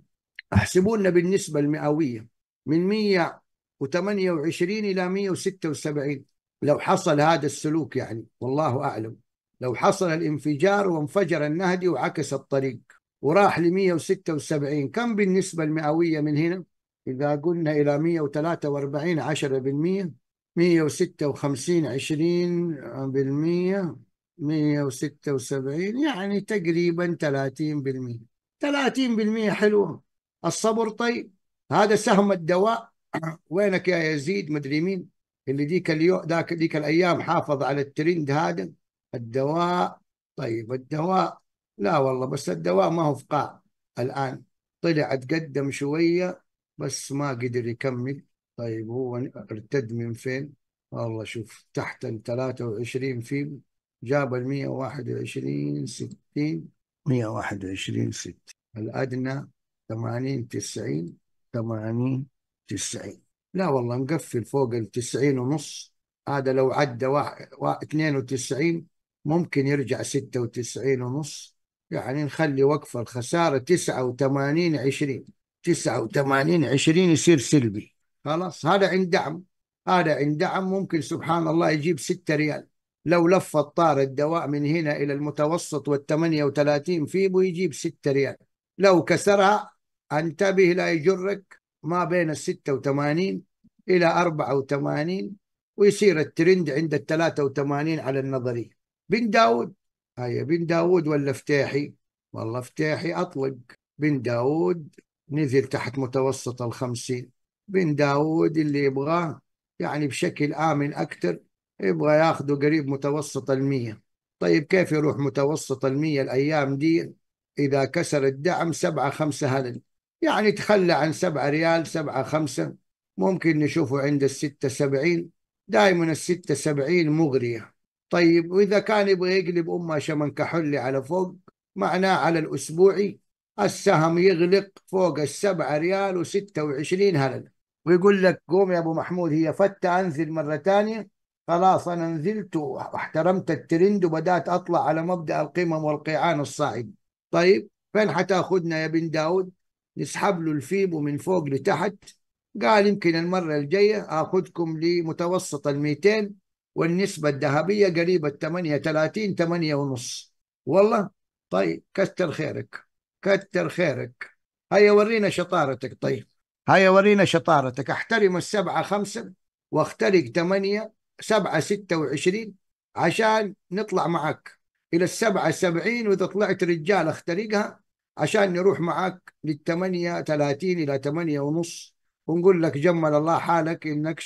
احسبوا لنا بالنسبة المئوية من 128 إلى 176 لو حصل هذا السلوك يعني والله أعلم لو حصل الانفجار وانفجر النهدي وعكس الطريق وراح ل 176 كم بالنسبة المئوية من هنا؟ إذا قلنا إلى 143 10% 156 20 176 يعني تقريبا 30 30 حلوة الصبر طيب هذا سهم الدواء وينك يا يزيد مدري مين اللي ديك اليوم ذاك ديك الايام حافظ على الترند هذا الدواء طيب الدواء لا والله بس الدواء ما هو في قاع الآن طلع تقدم شوية بس ما قدر يكمل طيب هو ارتد من فين والله شوف تحت ال 23 فيم جاب ال 121 60 121 60 الأدنى 80 90 80 90 لا والله مقفل فوق ال 90 ونص هذا لو عدى 92 ممكن يرجع 96 ونص يعني نخلي وقف الخسارة 89 20 89 20 يصير سلبي خلاص هذا عند دعم هذا عند دعم ممكن سبحان الله يجيب 6 ريال لو لف الطار الدواء من هنا إلى المتوسط وال 38 فيبو يجيب 6 ريال لو كسرها انتبه لا يجرك ما بين ال 86 إلى 84 ويصير الترند عند ال 83 على النظريه بن داود هيا بن داود ولا فتاحي والله فتاحي أطلق بن داود نزل تحت متوسط الخمسين بن داود اللي يبغاه يعني بشكل آمن أكثر يبغى ياخده قريب متوسط المية طيب كيف يروح متوسط المية الأيام دي إذا كسر الدعم سبعة خمسة هلل يعني تخلى عن سبعة ريال سبعة خمسة ممكن نشوفه عند الستة سبعين دائما الستة سبعين مغرية طيب وإذا كان يبغى يقلب أمه شمن كحلي على فوق معناه على الأسبوعي السهم يغلق فوق السبعة ريال وستة وعشرين هللة ويقول لك قوم يا أبو محمود هي فتة أنزل مرة ثانية خلاص أنا نزلت واحترمت الترند وبدأت أطلع على مبدأ القمم والقيعان الصاعد طيب فين حتاخذنا يا بن داود نسحب له الفيبو من فوق لتحت قال يمكن المرة الجاية آخذكم لمتوسط الميتين والنسبة الذهبية قريبة 8 30 8 ونص والله طيب كتر خيرك كتر خيرك هيا ورينا شطارتك طيب هيا ورينا شطارتك احترم السبعة خمسة واخترق ثمانية سبعة ستة وعشرين عشان نطلع معك إلى السبعة سبعين وإذا طلعت رجال اخترقها عشان نروح معك للثمانية ثلاثين إلى ثمانية ونص ونقول لك جمل الله حالك إنك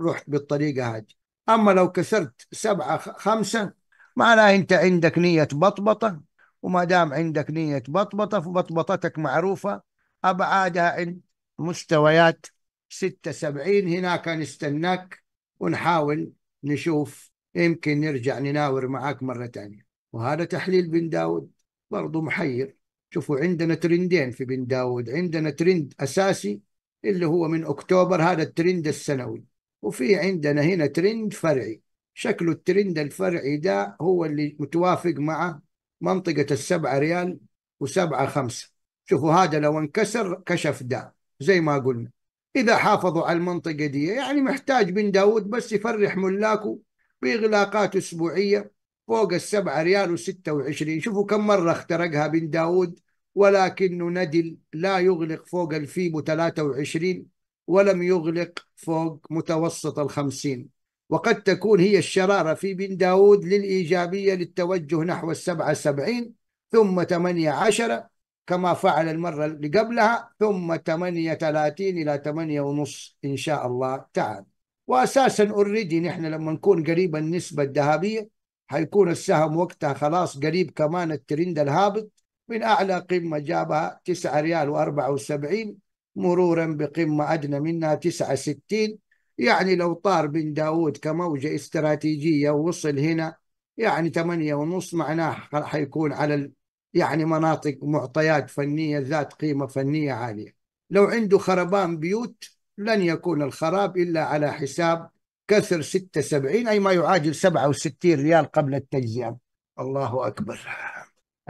رحت بالطريقة هذه أما لو كسرت سبعة خمسة معناه أنت عندك نية بطبطة وما دام عندك نية بطبطة فبطبطتك معروفة أبعادها عند مستويات ستة سبعين هناك نستناك ونحاول نشوف يمكن نرجع نناور معاك مرة ثانية وهذا تحليل بن داود برضو محير شوفوا عندنا ترندين في بن داود عندنا ترند أساسي اللي هو من أكتوبر هذا الترند السنوي وفي عندنا هنا ترند فرعي شكله الترند الفرعي ده هو اللي متوافق مع منطقة السبعة ريال وسبعة خمسة شوفوا هذا لو انكسر كشف ده زي ما قلنا إذا حافظوا على المنطقة دي يعني محتاج بن داود بس يفرح ملاكه بإغلاقات أسبوعية فوق السبعة ريال وستة وعشرين شوفوا كم مرة اخترقها بن داود ولكنه ندل لا يغلق فوق الفيبو 23 ولم يغلق فوق متوسط الخمسين وقد تكون هي الشرارة في بن داود للإيجابية للتوجه نحو السبعة سبعين ثم ثمانية عشرة كما فعل المرة اللي قبلها ثم ثمانية ثلاثين إلى ثمانية ونص إن شاء الله تعالى وأساسا أوريدي نحن لما نكون قريب النسبة الذهبية حيكون السهم وقتها خلاص قريب كمان الترند الهابط من أعلى قمة جابها 9 ريال و74 مرورا بقمة أدنى منها 69 يعني لو طار بن داود كموجة استراتيجية ووصل هنا يعني 8 ونص معناه حيكون على يعني مناطق معطيات فنية ذات قيمة فنية عالية لو عنده خربان بيوت لن يكون الخراب إلا على حساب كثر 76 أي ما يعادل 67 ريال قبل التجزئة الله أكبر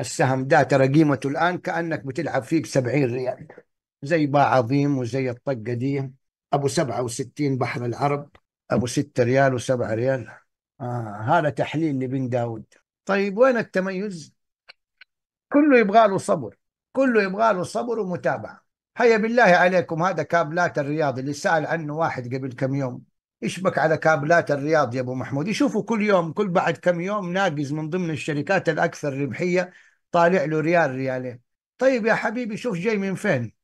السهم ده ترى قيمته الآن كأنك بتلعب ب 70 ريال زي باع عظيم وزي الطقة دي أبو 67 بحر العرب أبو 6 ريال و7 ريال آه هذا تحليل لبن داود طيب وين التميز؟ كله يبغى له صبر كله يبغى له صبر ومتابعة هيا بالله عليكم هذا كابلات الرياض اللي سأل عنه واحد قبل كم يوم اشبك على كابلات الرياض يا ابو محمود يشوفوا كل يوم كل بعد كم يوم ناقز من ضمن الشركات الاكثر ربحيه طالع له ريال ريالين طيب يا حبيبي شوف جاي من فين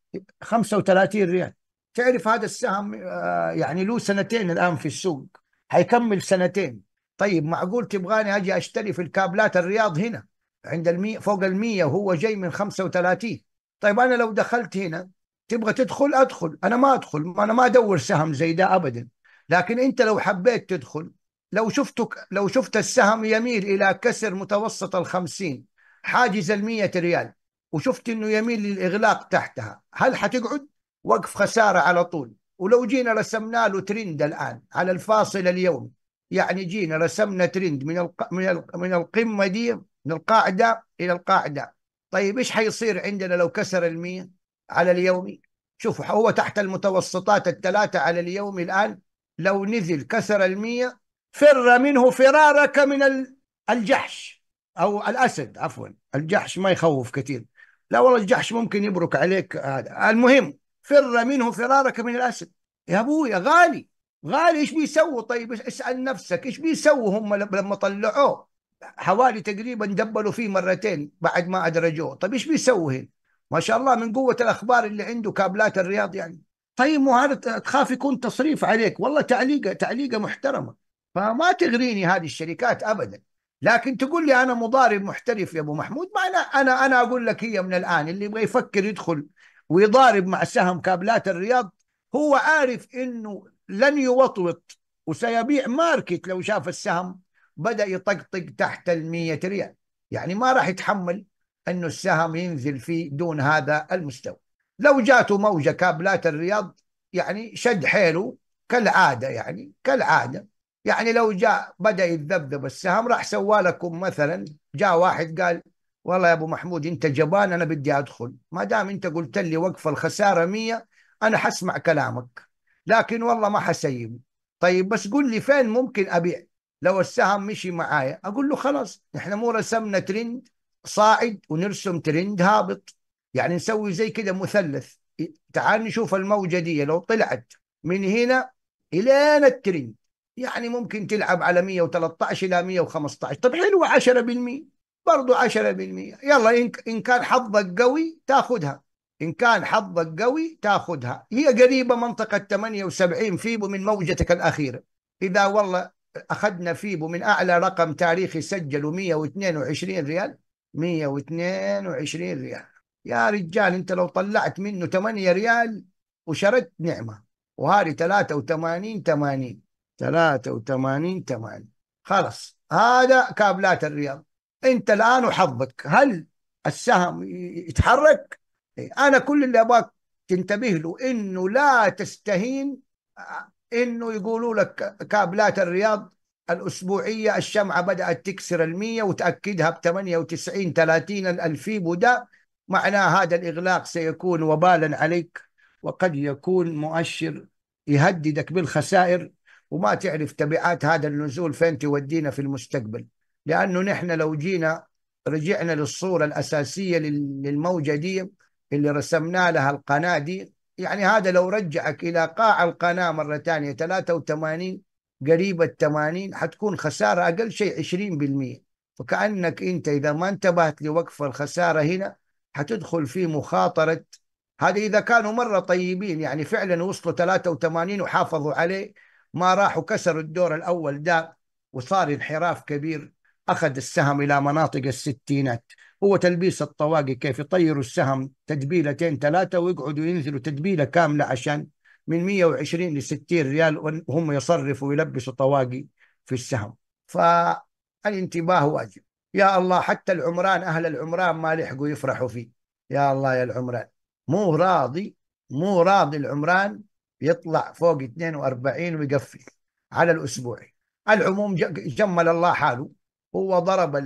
35 ريال تعرف هذا السهم آه، يعني له سنتين الان في السوق حيكمل سنتين طيب معقول تبغاني اجي اشتري في الكابلات الرياض هنا عند المية فوق 100 وهو جاي من 35 طيب انا لو دخلت هنا تبغى تدخل ادخل انا ما ادخل انا ما ادور سهم زي ده ابدا لكن انت لو حبيت تدخل لو شفتك لو شفت السهم يميل الى كسر متوسط ال 50 حاجز ال 100 ريال وشفت انه يميل للاغلاق تحتها هل حتقعد وقف خساره على طول ولو جينا رسمنا له ترند الان على الفاصل اليومي يعني جينا رسمنا ترند من الق... من ال... من القمه دي من القاعده الى القاعده طيب ايش حيصير عندنا لو كسر ال على اليومي شوفوا هو تحت المتوسطات الثلاثه على اليومي الان لو نزل كسر ال فر منه فرارك من الجحش او الاسد عفوا الجحش ما يخوف كثير لا والله الجحش ممكن يبرك عليك هذا المهم فر منه فرارك من الاسد يا ابويا غالي غالي ايش بيسووا طيب اسال نفسك ايش بيسووا هم لما طلعوه حوالي تقريبا دبلوا فيه مرتين بعد ما ادرجوه طيب ايش بيسووا هنا ما شاء الله من قوه الاخبار اللي عنده كابلات الرياض يعني طيب وهذا هذا تخاف يكون تصريف عليك والله تعليقه تعليقه محترمه فما تغريني هذه الشركات ابدا لكن تقول لي انا مضارب محترف يا ابو محمود ما انا انا انا اقول لك هي من الان اللي يبغى يفكر يدخل ويضارب مع سهم كابلات الرياض هو عارف انه لن يوطوط وسيبيع ماركت لو شاف السهم بدا يطقطق تحت ال ريال يعني ما راح يتحمل انه السهم ينزل فيه دون هذا المستوى لو جاته موجه كابلات الرياض يعني شد حيله كالعاده يعني كالعاده يعني لو جاء بدأ يتذبذب السهم راح سوى لكم مثلا جاء واحد قال والله يا ابو محمود انت جبان انا بدي ادخل ما دام انت قلت لي وقف الخساره 100 انا حسمع كلامك لكن والله ما حسيب طيب بس قل لي فين ممكن ابيع لو السهم مشي معايا اقول له خلاص احنا مو رسمنا ترند صاعد ونرسم ترند هابط يعني نسوي زي كده مثلث تعال نشوف الموجه دي لو طلعت من هنا الين الترند يعني ممكن تلعب على 113 الى 115 طب حلوه 10% برضه 10% يلا ان كان حظك قوي تاخذها ان كان حظك قوي تاخذها هي قريبه منطقه 78 فيبو من موجتك الاخيره اذا والله اخذنا فيبو من اعلى رقم تاريخي سجله 122 ريال 122 ريال يا رجال انت لو طلعت منه 8 ريال وشردت نعمه وهذه 83 80 83 8 خلاص هذا كابلات الرياض انت الان وحظك هل السهم يتحرك إيه. انا كل اللي ابغاك تنتبه له انه لا تستهين انه يقولوا لك كابلات الرياض الأسبوعية الشمعة بدأت تكسر المية وتأكدها ب 98 30 الألفيب ده معناه هذا الإغلاق سيكون وبالا عليك وقد يكون مؤشر يهددك بالخسائر وما تعرف تبعات هذا النزول فين تودينا في المستقبل لأنه نحن لو جينا رجعنا للصورة الأساسية للموجة دي اللي رسمنا لها القناة دي يعني هذا لو رجعك إلى قاع القناة مرة ثانية 83 قريبة 80 حتكون خسارة أقل شيء 20% فكأنك أنت إذا ما انتبهت لوقف الخسارة هنا حتدخل في مخاطرة هذا إذا كانوا مرة طيبين يعني فعلا وصلوا 83 وحافظوا عليه ما راحوا كسروا الدور الأول ده وصار انحراف كبير أخذ السهم إلى مناطق الستينات هو تلبيس الطواقي كيف يطيروا السهم تدبيلتين ثلاثة ويقعدوا ينزلوا تدبيلة كاملة عشان من 120 ل 60 ريال وهم يصرفوا ويلبسوا طواقي في السهم فالانتباه واجب يا الله حتى العمران أهل العمران ما لحقوا يفرحوا فيه يا الله يا العمران مو راضي مو راضي العمران يطلع فوق 42 ويقفل على الاسبوعي العموم جمل الله حاله هو ضرب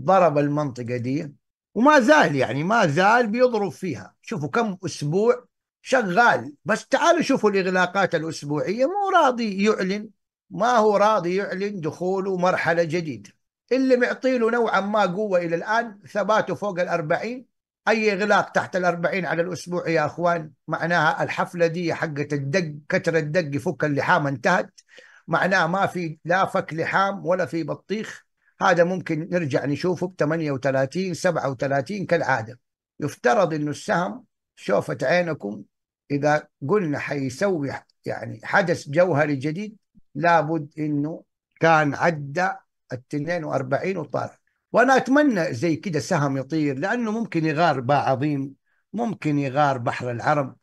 ضرب المنطقه دي وما زال يعني ما زال بيضرب فيها شوفوا كم اسبوع شغال بس تعالوا شوفوا الاغلاقات الاسبوعيه مو راضي يعلن ما هو راضي يعلن دخوله مرحله جديده اللي معطيله نوعا ما قوه الى الان ثباته فوق الأربعين اي اغلاق تحت الأربعين على الاسبوع يا اخوان معناها الحفله دي حقت الدق كتر الدق يفك اللحام انتهت معناها ما في لا فك لحام ولا في بطيخ هذا ممكن نرجع نشوفه ب 38 37 كالعاده يفترض انه السهم شوفت عينكم اذا قلنا حيسوي يعني حدث جوهري جديد لابد انه كان عدى ال 42 وطالع وانا اتمنى زي كده سهم يطير لانه ممكن يغار باع عظيم ممكن يغار بحر العرب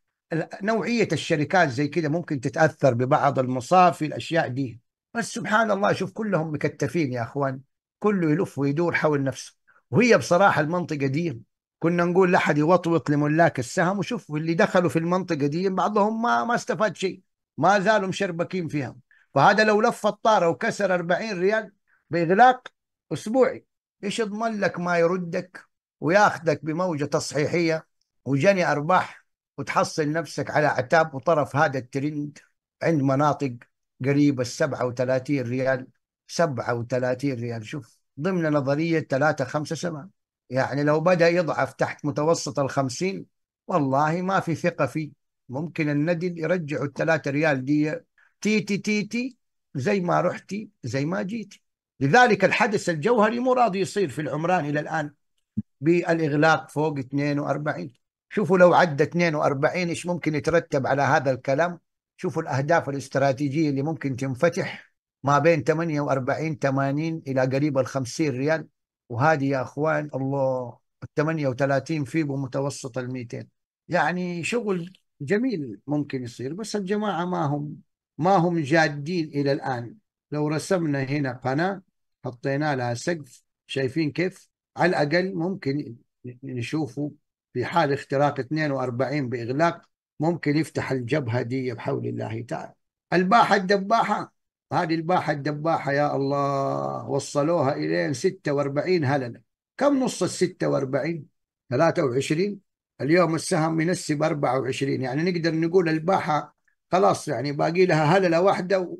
نوعيه الشركات زي كده ممكن تتاثر ببعض المصافي الاشياء دي بس سبحان الله شوف كلهم مكتفين يا اخوان كله يلف ويدور حول نفسه وهي بصراحه المنطقه دي كنا نقول لحد يوطوط لملاك السهم وشوف اللي دخلوا في المنطقه دي بعضهم ما ما استفاد شيء ما زالوا مشربكين فيها فهذا لو لف الطاره وكسر 40 ريال باغلاق اسبوعي ايش يضمن لك ما يردك وياخذك بموجه تصحيحيه وجني ارباح وتحصل نفسك على عتاب وطرف هذا الترند عند مناطق قريبه ال 37 ريال 37 ريال شوف ضمن نظريه 3 5 7 يعني لو بدا يضعف تحت متوسط ال 50 والله ما في ثقه فيه ممكن الندل يرجعوا الثلاثة ريال دي تي تي تي تي زي ما رحتي زي ما جيتي لذلك الحدث الجوهري مو راضي يصير في العمران إلى الآن بالإغلاق فوق 42 شوفوا لو عدى 42 إيش ممكن يترتب على هذا الكلام شوفوا الأهداف الاستراتيجية اللي ممكن تنفتح ما بين 48 80 إلى قريب ال 50 ريال وهذه يا أخوان الله ال 38 فيبو متوسط ال 200 يعني شغل جميل ممكن يصير بس الجماعة ما هم ما هم جادين إلى الآن لو رسمنا هنا قناة حطينا لها سقف شايفين كيف على الأقل ممكن نشوفه في حال اختراق 42 بإغلاق ممكن يفتح الجبهة دي بحول الله تعالى الباحة الدباحة هذه الباحة الدباحة يا الله وصلوها إلين 46 هللة كم نص ال 46 23 اليوم السهم منسب 24 يعني نقدر نقول الباحة خلاص يعني باقي لها هلله واحده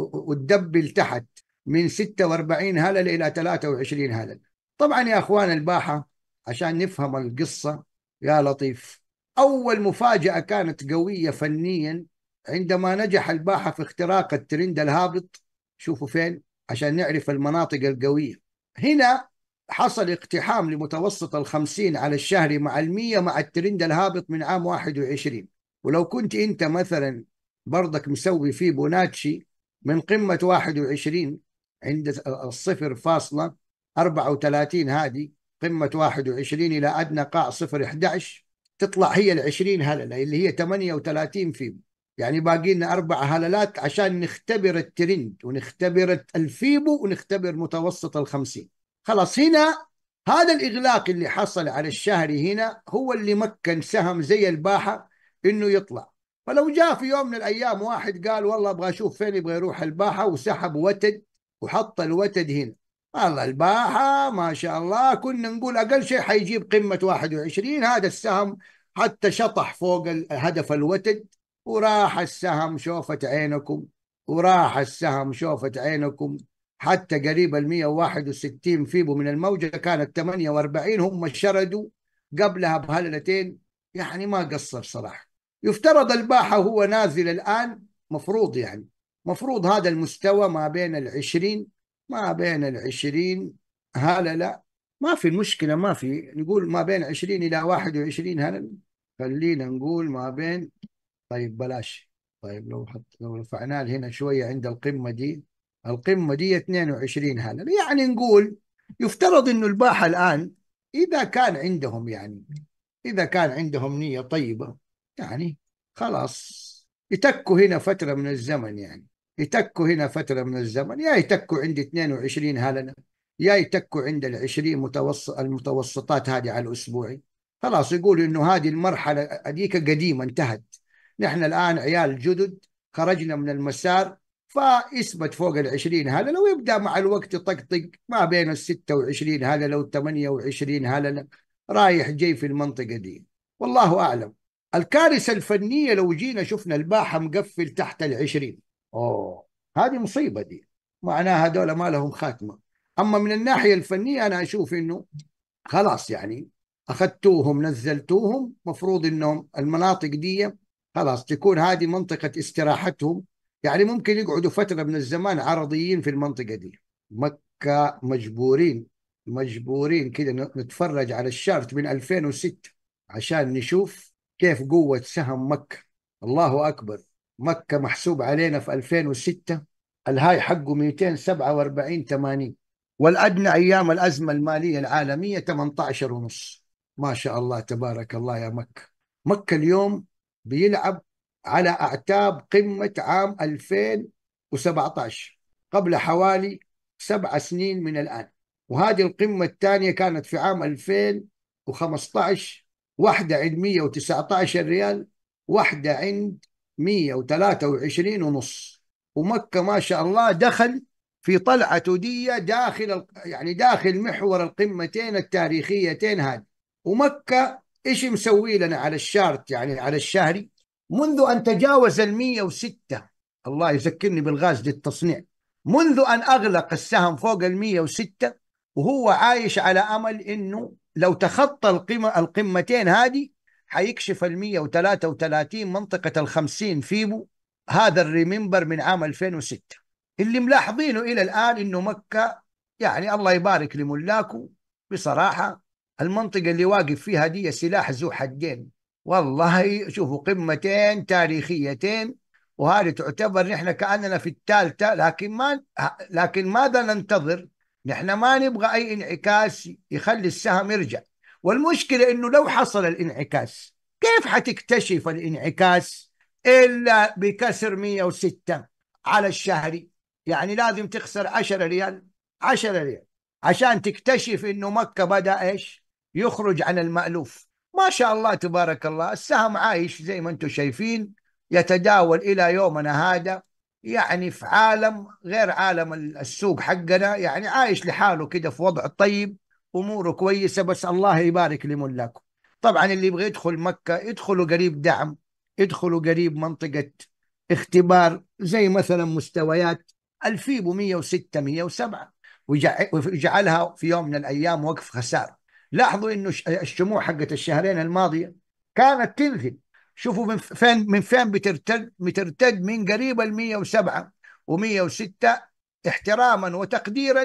وتدبل تحت من 46 هلله الى 23 هلله طبعا يا اخوان الباحه عشان نفهم القصه يا لطيف اول مفاجاه كانت قويه فنيا عندما نجح الباحه في اختراق الترند الهابط شوفوا فين عشان نعرف المناطق القويه هنا حصل اقتحام لمتوسط الخمسين على الشهري مع المية مع الترند الهابط من عام 21 ولو كنت انت مثلا برضك مسوي فيه بوناتشي من قمة 21 عند الصفر فاصلة 34 هذه قمة 21 إلى أدنى قاع صفر 11 تطلع هي ال 20 هللة اللي هي 38 فيبو يعني باقي لنا أربع هللات عشان نختبر الترند ونختبر الفيبو ونختبر متوسط ال 50 خلاص هنا هذا الإغلاق اللي حصل على الشهري هنا هو اللي مكن سهم زي الباحة انه يطلع فلو جاء في يوم من الايام واحد قال والله ابغى اشوف فين يبغى يروح الباحه وسحب وتد وحط الوتد هنا والله الباحه ما شاء الله كنا نقول اقل شيء حيجيب قمه 21 هذا السهم حتى شطح فوق هدف الوتد وراح السهم شوفة عينكم وراح السهم شوفة عينكم حتى قريب ال 161 فيبو من الموجة كانت 48 هم شردوا قبلها بهللتين يعني ما قصر صراحة يفترض الباحة هو نازل الآن مفروض يعني مفروض هذا المستوى ما بين العشرين ما بين العشرين هلا لا ما في مشكلة ما في نقول ما بين عشرين إلى واحد وعشرين هلا خلينا نقول ما بين طيب بلاش طيب لو حط لو رفعناه هنا شوية عند القمة دي القمة دي 22 هلا يعني نقول يفترض أنه الباحة الآن إذا كان عندهم يعني إذا كان عندهم نية طيبة يعني خلاص يتكوا هنا فترة من الزمن يعني يتكوا هنا فترة من الزمن يا يتكوا عند 22 هلنة يا يتكوا عند ال 20 متوسط المتوسطات هذه على الأسبوعي خلاص يقولوا إنه هذه المرحلة هذيك قديمة انتهت نحن الآن عيال جدد خرجنا من المسار فاثبت فوق ال 20 هللة ويبدا مع الوقت يطقطق ما بين ال 26 هللة وال 28 هللة رايح جاي في المنطقة دي والله أعلم الكارثة الفنية لو جينا شفنا الباحة مقفل تحت ال 20 أوه هذه مصيبة دي معناها هذول ما لهم خاتمة أما من الناحية الفنية أنا أشوف أنه خلاص يعني أخذتوهم نزلتوهم مفروض أنهم المناطق دي خلاص تكون هذه منطقة استراحتهم يعني ممكن يقعدوا فترة من الزمان عرضيين في المنطقة دي مكة مجبورين مجبورين كده نتفرج على الشارت من 2006 عشان نشوف كيف قوة سهم مكة الله أكبر مكة محسوب علينا في 2006 الهاي حقه 247 80 والأدنى أيام الأزمة المالية العالمية 18 ونص ما شاء الله تبارك الله يا مكة مكة اليوم بيلعب على أعتاب قمة عام 2017 قبل حوالي سبع سنين من الآن وهذه القمة الثانية كانت في عام 2015 واحدة عند 119 ريال واحدة عند 123 ونص ومكة ما شاء الله دخل في طلعة ودية داخل يعني داخل محور القمتين التاريخيتين هذه ومكة ايش مسوي لنا على الشارت يعني على الشهري منذ ان تجاوز ال 106 الله يذكرني بالغاز للتصنيع منذ ان اغلق السهم فوق ال 106 وهو عايش على امل انه لو تخطى القمة القمتين هذه حيكشف ال 133 منطقة ال 50 فيبو هذا الريمبر من عام 2006 اللي ملاحظينه إلى الآن إنه مكة يعني الله يبارك لملاكه بصراحة المنطقة اللي واقف فيها دي سلاح ذو حدين والله شوفوا قمتين تاريخيتين وهذه تعتبر نحن كأننا في الثالثة لكن ما لكن ماذا ننتظر نحن ما نبغى أي انعكاس يخلي السهم يرجع والمشكلة أنه لو حصل الانعكاس كيف حتكتشف الانعكاس إلا بكسر 106 على الشهري يعني لازم تخسر 10 ريال 10 ريال عشان تكتشف أنه مكة بدأ إيش يخرج عن المألوف ما شاء الله تبارك الله السهم عايش زي ما انتم شايفين يتداول إلى يومنا هذا يعني في عالم غير عالم السوق حقنا يعني عايش لحاله كده في وضع طيب اموره كويسه بس الله يبارك لملاكه طبعا اللي يبغى يدخل مكه يدخلوا قريب دعم يدخلوا قريب منطقه اختبار زي مثلا مستويات الفيبو 106 107 وجعلها في يوم من الايام وقف خساره لاحظوا انه الشموع حقت الشهرين الماضيه كانت تنزل شوفوا من فين من فين بترتد بترتد من قريب ال 107 و106 احتراما وتقديرا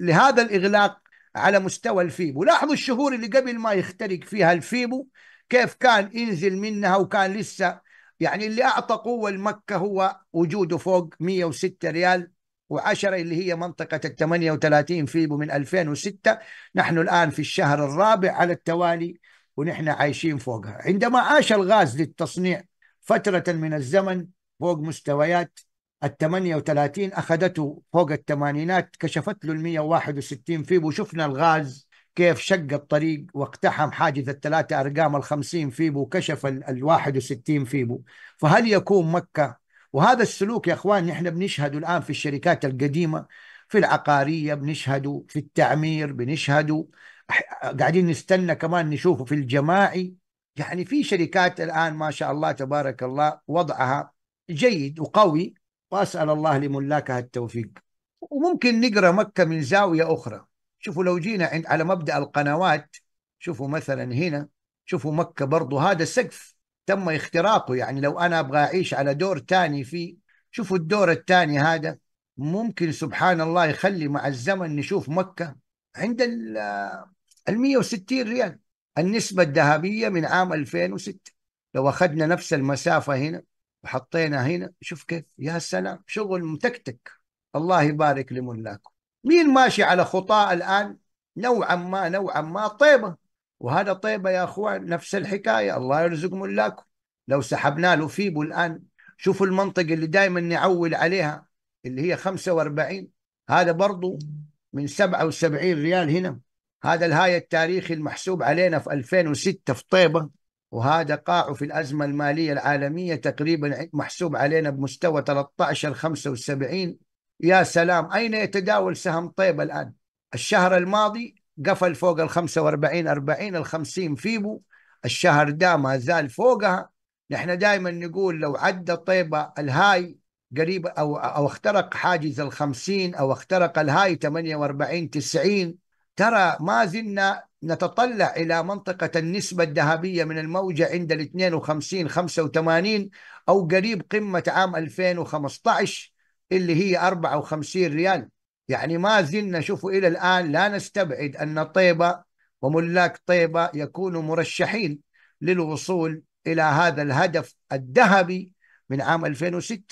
لهذا الاغلاق على مستوى الفيبو لاحظوا الشهور اللي قبل ما يخترق فيها الفيبو كيف كان ينزل منها وكان لسه يعني اللي اعطى قوه لمكه هو وجوده فوق 106 ريال و10 اللي هي منطقه ال 38 فيبو من 2006 نحن الان في الشهر الرابع على التوالي ونحن عايشين فوقها عندما عاش الغاز للتصنيع فترة من الزمن فوق مستويات ال 38 أخذته فوق الثمانينات كشفت له ال 161 فيب وشفنا الغاز كيف شق الطريق واقتحم حاجز الثلاثة أرقام ال 50 فيبو وكشف ال 61 فيبو فهل يكون مكة وهذا السلوك يا اخوان نحن بنشهده الان في الشركات القديمه في العقاريه بنشهده في التعمير بنشهده قاعدين نستنى كمان نشوفه في الجماعي يعني في شركات الآن ما شاء الله تبارك الله وضعها جيد وقوي وأسأل الله لملاكها التوفيق وممكن نقرأ مكة من زاوية أخرى شوفوا لو جينا عند على مبدأ القنوات شوفوا مثلا هنا شوفوا مكة برضو هذا سقف تم اختراقه يعني لو أنا أبغى أعيش على دور ثاني فيه شوفوا الدور الثاني هذا ممكن سبحان الله يخلي مع الزمن نشوف مكة عند ال 160 ريال النسبة الذهبية من عام 2006 لو أخذنا نفس المسافة هنا وحطينا هنا شوف كيف يا سلام شغل متكتك الله يبارك لملاكم مين ماشي على خطاه الآن نوعا ما نوعا ما طيبة وهذا طيبة يا أخوان نفس الحكاية الله يرزق ملاكم لو سحبنا له فيبو الآن شوفوا المنطقة اللي دائما نعول عليها اللي هي 45 هذا برضو من 77 ريال هنا هذا الهاي التاريخي المحسوب علينا في 2006 في طيبة وهذا قاعه في الأزمة المالية العالمية تقريبا محسوب علينا بمستوى 13 75 يا سلام أين يتداول سهم طيبة الآن الشهر الماضي قفل فوق ال 45 40 ال 50 فيبو الشهر ده ما زال فوقها نحن دائما نقول لو عدى طيبة الهاي قريب أو, أو اخترق حاجز ال 50 أو اخترق الهاي 48 90 ترى ما زلنا نتطلع إلى منطقة النسبة الذهبية من الموجة عند ال 52 85 أو قريب قمة عام 2015 اللي هي 54 ريال يعني ما زلنا شوفوا إلى الآن لا نستبعد أن طيبة وملاك طيبة يكونوا مرشحين للوصول إلى هذا الهدف الذهبي من عام 2006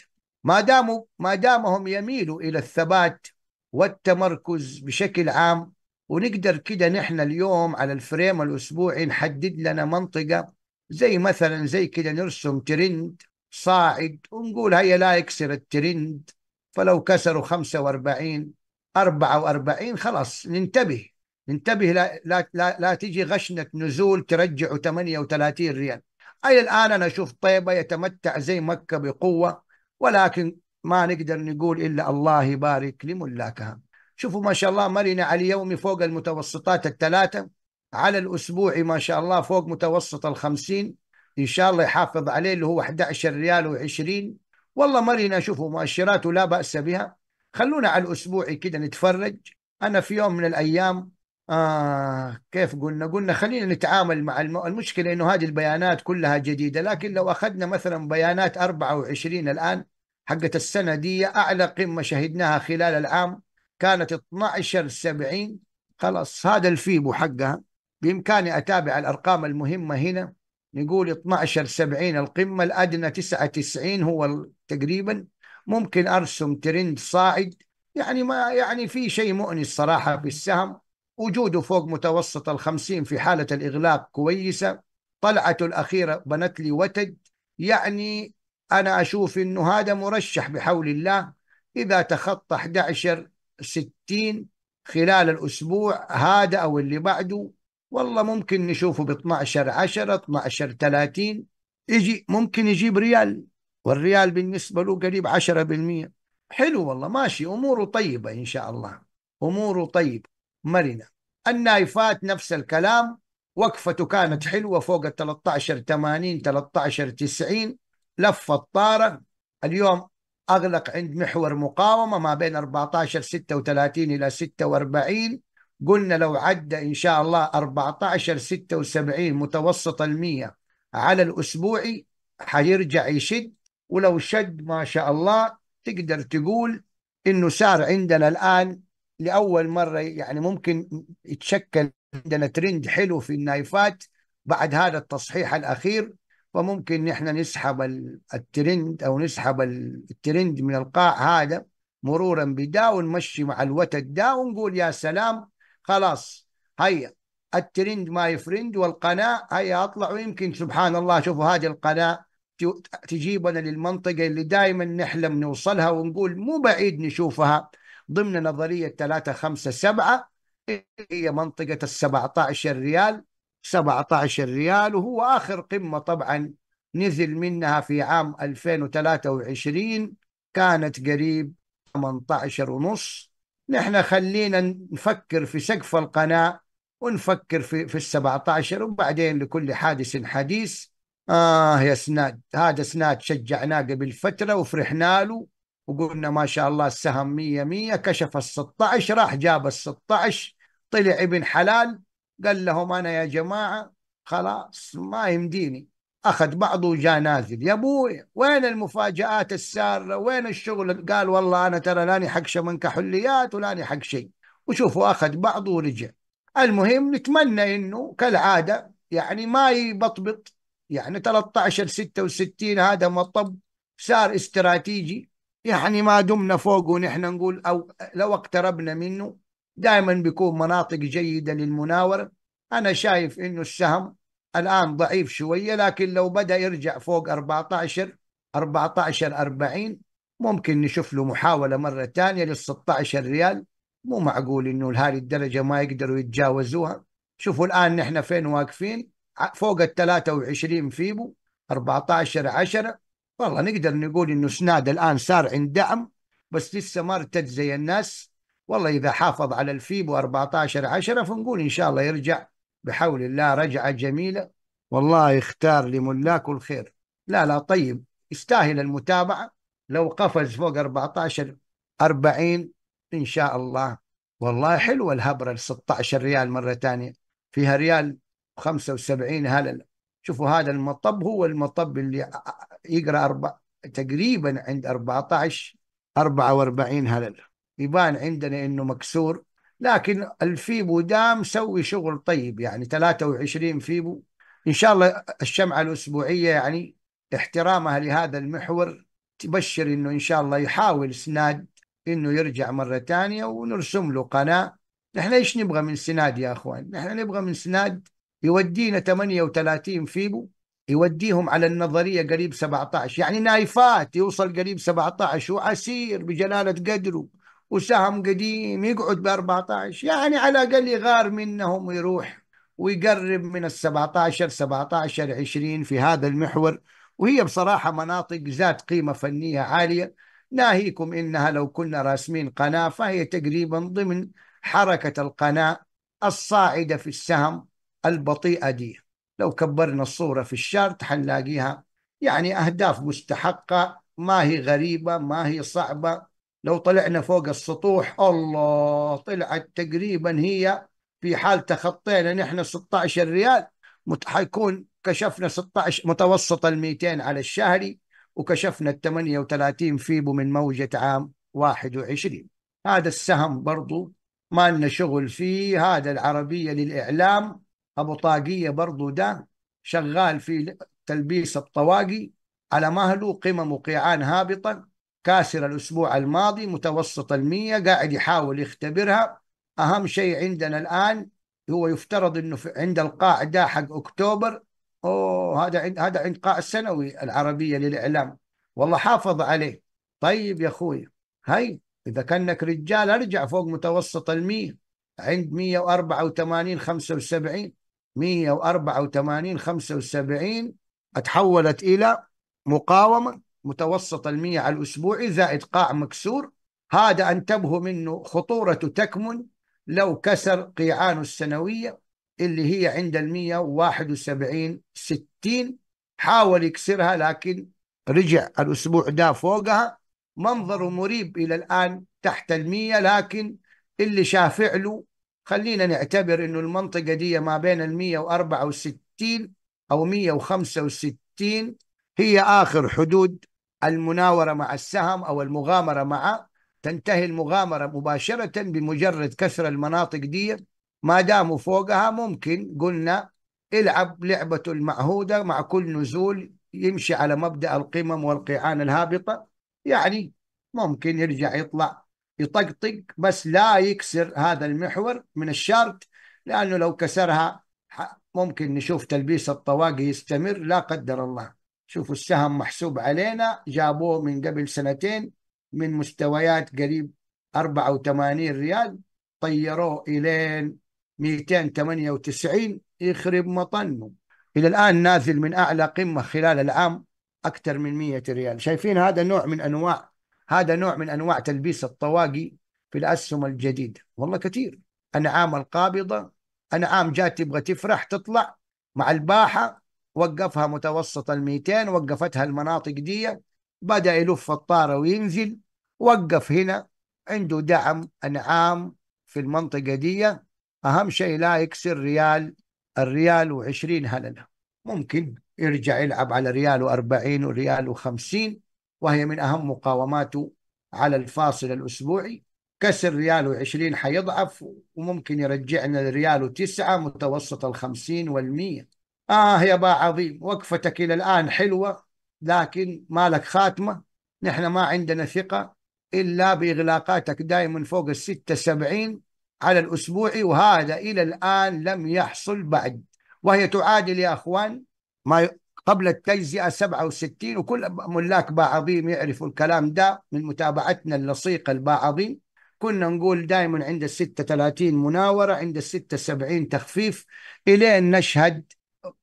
ما داموا ما دامهم يميلوا إلى الثبات والتمركز بشكل عام ونقدر كده نحن اليوم على الفريم الاسبوعي نحدد لنا منطقه زي مثلا زي كده نرسم ترند صاعد ونقول هيا لا يكسر الترند فلو كسروا 45 44 خلاص ننتبه ننتبه لا لا لا, لا تجي غشنه نزول ترجع 38 ريال أي الآن أنا أشوف طيبة يتمتع زي مكة بقوة ولكن ما نقدر نقول إلا الله يبارك لملاكها شوفوا ما شاء الله مرنة على اليوم فوق المتوسطات الثلاثة على الأسبوعي ما شاء الله فوق متوسط الخمسين إن شاء الله يحافظ عليه اللي هو 11 ريال و20 والله مرنة شوفوا مؤشراته لا بأس بها خلونا على الأسبوعي كده نتفرج أنا في يوم من الأيام آه كيف قلنا قلنا خلينا نتعامل مع الم... المشكلة أنه هذه البيانات كلها جديدة لكن لو أخذنا مثلا بيانات 24 الآن حقت السنة دي أعلى قمة شهدناها خلال العام كانت 12 70 خلاص هذا الفيبو حقها بإمكاني أتابع الأرقام المهمة هنا نقول 12 70 القمة الأدنى 99 هو تقريبا ممكن أرسم ترند صاعد يعني ما يعني في شيء مؤنس صراحة بالسهم وجوده فوق متوسط ال 50 في حالة الإغلاق كويسة طلعته الأخيرة بنت لي وتد يعني أنا أشوف أنه هذا مرشح بحول الله إذا تخطى 11 60 خلال الأسبوع هذا أو اللي بعده والله ممكن نشوفه ب 12 10 12 30 يجي ممكن يجيب ريال والريال بالنسبة له قريب 10% حلو والله ماشي أموره طيبة إن شاء الله أموره طيبة مرنة النايفات نفس الكلام وقفته كانت حلوة فوق ال 13 80 13 90 لفت طارة اليوم أغلق عند محور مقاومة ما بين 14 36 إلى 46 قلنا لو عدى إن شاء الله 14 76 متوسط المية على الأسبوعي حيرجع يشد ولو شد ما شاء الله تقدر تقول إنه صار عندنا الآن لأول مرة يعني ممكن يتشكل عندنا ترند حلو في النايفات بعد هذا التصحيح الأخير فممكن نحن نسحب الترند او نسحب الترند من القاع هذا مرورا بدا ونمشي مع الوتد دا ونقول يا سلام خلاص هيا الترند ما يفرند والقناه هيا اطلع ويمكن سبحان الله شوفوا هذه القناه تجيبنا للمنطقه اللي دائما نحلم نوصلها ونقول مو بعيد نشوفها ضمن نظريه 3 5 7 هي منطقه ال 17 ريال 17 ريال وهو آخر قمة طبعا نزل منها في عام 2023 كانت قريب 18 ونص نحن خلينا نفكر في سقف القناة ونفكر في في ال 17 وبعدين لكل حادث حديث آه يا سناد هذا سناد شجعناه قبل فترة وفرحنا له وقلنا ما شاء الله السهم 100 100 كشف ال 16 راح جاب ال 16 طلع ابن حلال قال لهم أنا يا جماعة خلاص ما يمديني أخذ بعضه وجاء نازل يا أبوي وين المفاجآت السارة وين الشغل قال والله أنا ترى لاني حق من كحليات ولاني حق شيء وشوفوا أخذ بعضه ورجع المهم نتمنى أنه كالعادة يعني ما يبطبط يعني 13 66 هذا مطب صار استراتيجي يعني ما دمنا فوق ونحن نقول أو لو اقتربنا منه دائما بيكون مناطق جيدة للمناورة أنا شايف إنه السهم الآن ضعيف شوية لكن لو بدأ يرجع فوق 14 14 40 ممكن نشوف له محاولة مرة ثانية لل 16 ريال مو معقول إنه لهذه الدرجة ما يقدروا يتجاوزوها شوفوا الآن نحن فين واقفين فوق ال 23 فيبو 14 10 والله نقدر نقول إنه سناد الآن صار عند دعم بس لسه ما ارتد زي الناس والله إذا حافظ على الفيبو 14 عشرة فنقول إن شاء الله يرجع بحول الله رجعة جميلة والله يختار لملاك الخير لا لا طيب يستاهل المتابعة لو قفز فوق 14 40 إن شاء الله والله حلوة الهبرة ال 16 ريال مرة ثانية فيها ريال 75 هللة شوفوا هذا المطب هو المطب اللي يقرأ أربع تقريبا عند 14 44 هللة يبان عندنا انه مكسور لكن الفيبو دام سوي شغل طيب يعني 23 فيبو ان شاء الله الشمعه الاسبوعيه يعني احترامها لهذا المحور تبشر انه ان شاء الله يحاول سناد انه يرجع مره ثانيه ونرسم له قناه نحن ايش نبغى من سناد يا اخوان؟ نحن نبغى من سناد يودينا 38 فيبو يوديهم على النظريه قريب 17 يعني نايفات يوصل قريب 17 وعسير بجلاله قدره وسهم قديم يقعد ب 14 يعني على الاقل يغار منهم ويروح ويقرب من ال 17 17 20 في هذا المحور وهي بصراحه مناطق ذات قيمه فنيه عاليه ناهيكم انها لو كنا راسمين قناه فهي تقريبا ضمن حركه القناه الصاعده في السهم البطيئه دي لو كبرنا الصوره في الشارت حنلاقيها يعني اهداف مستحقه ما هي غريبه ما هي صعبه لو طلعنا فوق السطوح الله طلعت تقريبا هي في حال تخطينا نحن 16 ريال حيكون كشفنا 16 متوسط ال 200 على الشهري وكشفنا ال 38 فيبو من موجة عام 21 هذا السهم برضو ما لنا شغل فيه هذا العربية للإعلام أبو طاقية برضو ده شغال في تلبيس الطواقي على مهله قمم وقيعان هابطة كاسر الأسبوع الماضي متوسط المية قاعد يحاول يختبرها أهم شيء عندنا الآن هو يفترض أنه عند القاع ده حق أكتوبر أوه هذا عند هذا عند قاع السنوي العربية للإعلام والله حافظ عليه طيب يا أخوي هاي إذا كانك رجال أرجع فوق متوسط المية عند 184 75 184 75 اتحولت إلى مقاومة متوسط على الأسبوعي زائد قاع مكسور هذا انتبهوا منه خطورته تكمن لو كسر قيعانه السنوية اللي هي عند المية واحد وسبعين ستين حاول يكسرها لكن رجع الأسبوع ده فوقها منظره مريب إلى الآن تحت المية لكن اللي شافع له خلينا نعتبر أنه المنطقة دي ما بين المية وأربعة وستين أو مية وخمسة وستين هي آخر حدود المناورة مع السهم أو المغامرة معه تنتهي المغامرة مباشرة بمجرد كسر المناطق دي ما داموا فوقها ممكن قلنا العب لعبة المعهودة مع كل نزول يمشي على مبدأ القمم والقيعان الهابطة يعني ممكن يرجع يطلع يطقطق بس لا يكسر هذا المحور من الشارت لأنه لو كسرها ممكن نشوف تلبيس الطواقي يستمر لا قدر الله شوفوا السهم محسوب علينا جابوه من قبل سنتين من مستويات قريب 84 ريال طيروه إلين 298 يخرب مطنه إلى الآن نازل من أعلى قمة خلال العام أكثر من 100 ريال شايفين هذا نوع من أنواع هذا نوع من أنواع تلبيس الطواقي في الأسهم الجديدة والله كثير أنعام القابضة أنعام جات تبغى تفرح تطلع مع الباحة وقفها متوسط ال 200 وقفتها المناطق دي بدا يلف الطاره وينزل وقف هنا عنده دعم انعام في المنطقه دي اهم شيء لا يكسر ريال الريال و20 هلله ممكن يرجع يلعب على ريال و40 وريال و50 وهي من اهم مقاوماته على الفاصل الاسبوعي كسر ريال و20 حيضعف وممكن يرجعنا لريال و9 متوسط ال50 وال100 آه يا با عظيم وقفتك إلى الآن حلوة لكن ما لك خاتمة نحن ما عندنا ثقة إلا بإغلاقاتك دائما فوق الستة سبعين على الأسبوع وهذا إلى الآن لم يحصل بعد وهي تعادل يا أخوان ما قبل التجزئة 67 وكل ملاك باع عظيم يعرفوا الكلام ده من متابعتنا اللصيقة البا عظيم كنا نقول دائما عند ال 36 مناورة عند ال 76 تخفيف إلين نشهد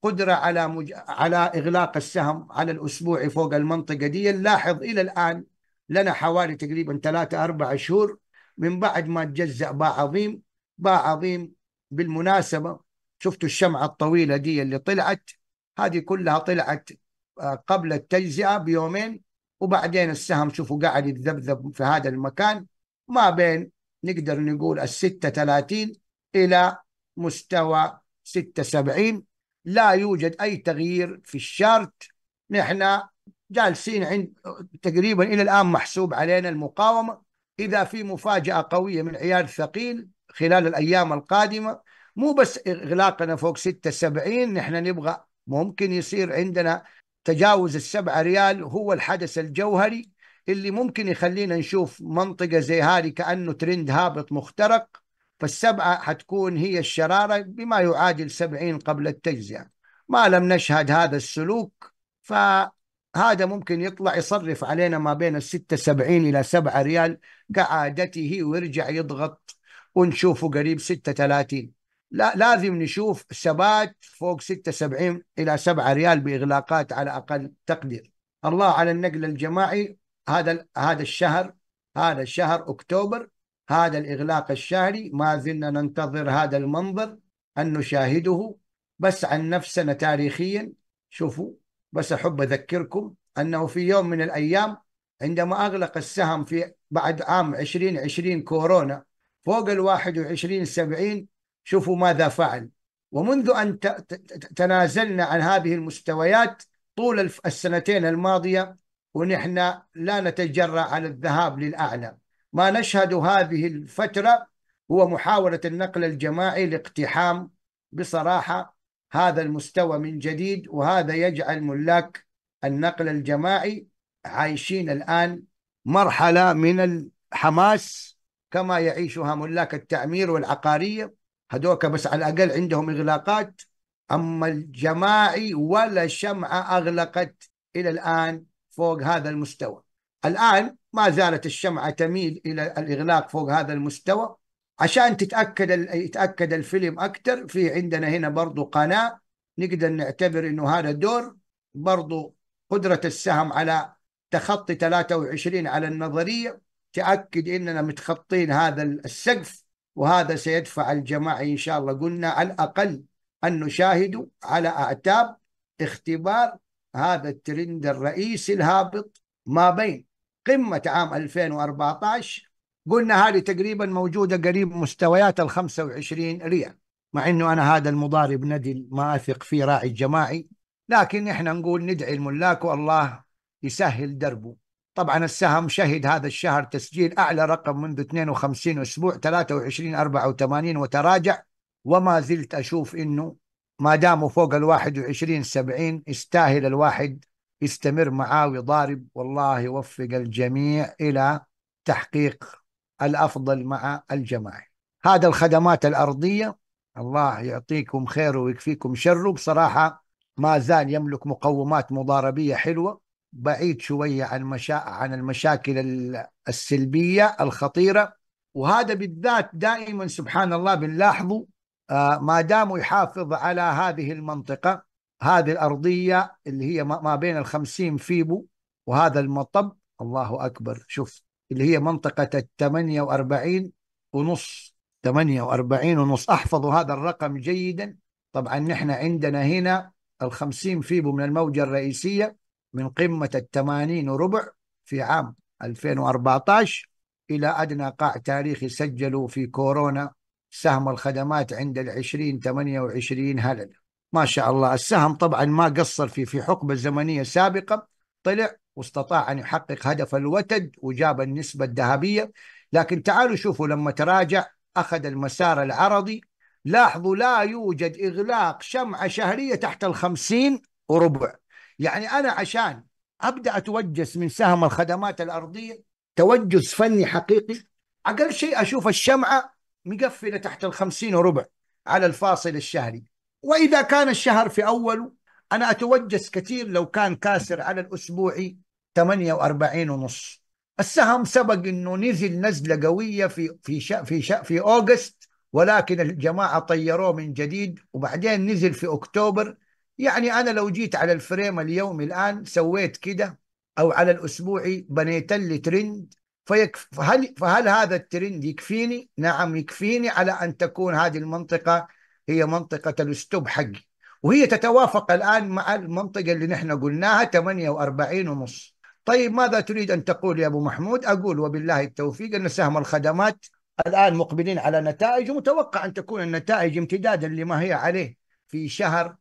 قدرة على مج... على إغلاق السهم على الأسبوع فوق المنطقة دي نلاحظ إلى الآن لنا حوالي تقريبا ثلاثة أربعة شهور من بعد ما تجزأ باع عظيم باع عظيم بالمناسبة شفتوا الشمعة الطويلة دي اللي طلعت هذه كلها طلعت آه، قبل التجزئة بيومين وبعدين السهم شوفوا قاعد يتذبذب في هذا المكان ما بين نقدر نقول الستة ثلاثين إلى مستوى ستة سبعين لا يوجد أي تغيير في الشارت نحن جالسين عند تقريبا إلى الآن محسوب علينا المقاومة إذا في مفاجأة قوية من عيار ثقيل خلال الأيام القادمة مو بس إغلاقنا فوق 76 نحن نبغى ممكن يصير عندنا تجاوز السبعة ريال هو الحدث الجوهري اللي ممكن يخلينا نشوف منطقة زي هذه كأنه ترند هابط مخترق فالسبعة حتكون هي الشرارة بما يعادل سبعين قبل التجزئة ما لم نشهد هذا السلوك فهذا ممكن يطلع يصرف علينا ما بين الستة سبعين إلى سبعة ريال كعادته ويرجع يضغط ونشوفه قريب ستة ثلاثين لا لازم نشوف ثبات فوق 76 الى 7 ريال باغلاقات على اقل تقدير الله على النقل الجماعي هذا هذا الشهر هذا الشهر اكتوبر هذا الإغلاق الشهري ما زلنا ننتظر هذا المنظر أن نشاهده بس عن نفسنا تاريخيا شوفوا بس أحب أذكركم أنه في يوم من الأيام عندما أغلق السهم في بعد عام 2020 كورونا فوق ال 21 70 شوفوا ماذا فعل ومنذ أن تنازلنا عن هذه المستويات طول السنتين الماضية ونحن لا نتجرأ على الذهاب للأعلى ما نشهد هذه الفترة هو محاولة النقل الجماعي لاقتحام بصراحة هذا المستوى من جديد وهذا يجعل ملاك النقل الجماعي عايشين الآن مرحلة من الحماس كما يعيشها ملاك التعمير والعقارية هذوك بس على الأقل عندهم إغلاقات أما الجماعي ولا شمعة أغلقت إلى الآن فوق هذا المستوى الآن ما زالت الشمعة تميل إلى الإغلاق فوق هذا المستوى عشان تتأكد يتأكد الفيلم أكثر في عندنا هنا برضو قناة نقدر نعتبر إنه هذا دور برضو قدرة السهم على تخطي 23 على النظرية تأكد إننا متخطين هذا السقف وهذا سيدفع الجماعة إن شاء الله قلنا على الأقل أن نشاهد على أعتاب اختبار هذا الترند الرئيسي الهابط ما بين قمة عام 2014 قلنا هذه تقريبا موجودة قريب مستويات ال 25 ريال مع انه انا هذا المضارب ندي ما اثق فيه راعي جماعي لكن احنا نقول ندعي الملاك والله يسهل دربه طبعا السهم شهد هذا الشهر تسجيل اعلى رقم منذ 52 اسبوع 23 84 وتراجع وما زلت اشوف انه ما داموا فوق ال 21 70 يستاهل الواحد يستمر معاه ويضارب والله يوفق الجميع إلى تحقيق الأفضل مع الجماعة هذا الخدمات الأرضية الله يعطيكم خيره ويكفيكم شره بصراحة ما زال يملك مقومات مضاربية حلوة بعيد شوية عن, مشا... عن المشاكل السلبية الخطيرة وهذا بالذات دائما سبحان الله بنلاحظه آه، ما داموا يحافظ على هذه المنطقة هذه الأرضية اللي هي ما بين الخمسين فيبو وهذا المطب الله أكبر شوف اللي هي منطقة الثمانية وأربعين ونص ثمانية وأربعين ونص أحفظوا هذا الرقم جيدا طبعا نحن عندنا هنا الخمسين فيبو من الموجة الرئيسية من قمة الثمانين وربع في عام 2014 إلى أدنى قاع تاريخي سجلوا في كورونا سهم الخدمات عند العشرين 28 هللة ما شاء الله السهم طبعا ما قصر في في حقبة زمنية سابقة طلع واستطاع أن يحقق هدف الوتد وجاب النسبة الذهبية لكن تعالوا شوفوا لما تراجع أخذ المسار العرضي لاحظوا لا يوجد إغلاق شمعة شهرية تحت الخمسين وربع يعني أنا عشان أبدأ أتوجس من سهم الخدمات الأرضية توجس فني حقيقي أقل شيء أشوف الشمعة مقفلة تحت الخمسين وربع على الفاصل الشهري وإذا كان الشهر في أوله أنا أتوجس كثير لو كان كاسر على الأسبوعي 48 ونص السهم سبق انه نزل نزله قويه في في شا في شا في اوغست ولكن الجماعه طيروه من جديد وبعدين نزل في اكتوبر يعني انا لو جيت على الفريم اليومي الان سويت كده او على الاسبوعي بنيت لي ترند فيكف فهل فهل هذا الترند يكفيني؟ نعم يكفيني على ان تكون هذه المنطقه هي منطقة الاستبحج وهي تتوافق الآن مع المنطقة اللي نحن قلناها 48 ونص طيب ماذا تريد أن تقول يا أبو محمود أقول وبالله التوفيق أن سهم الخدمات الآن مقبلين على نتائج ومتوقع أن تكون النتائج امتدادا لما هي عليه في شهر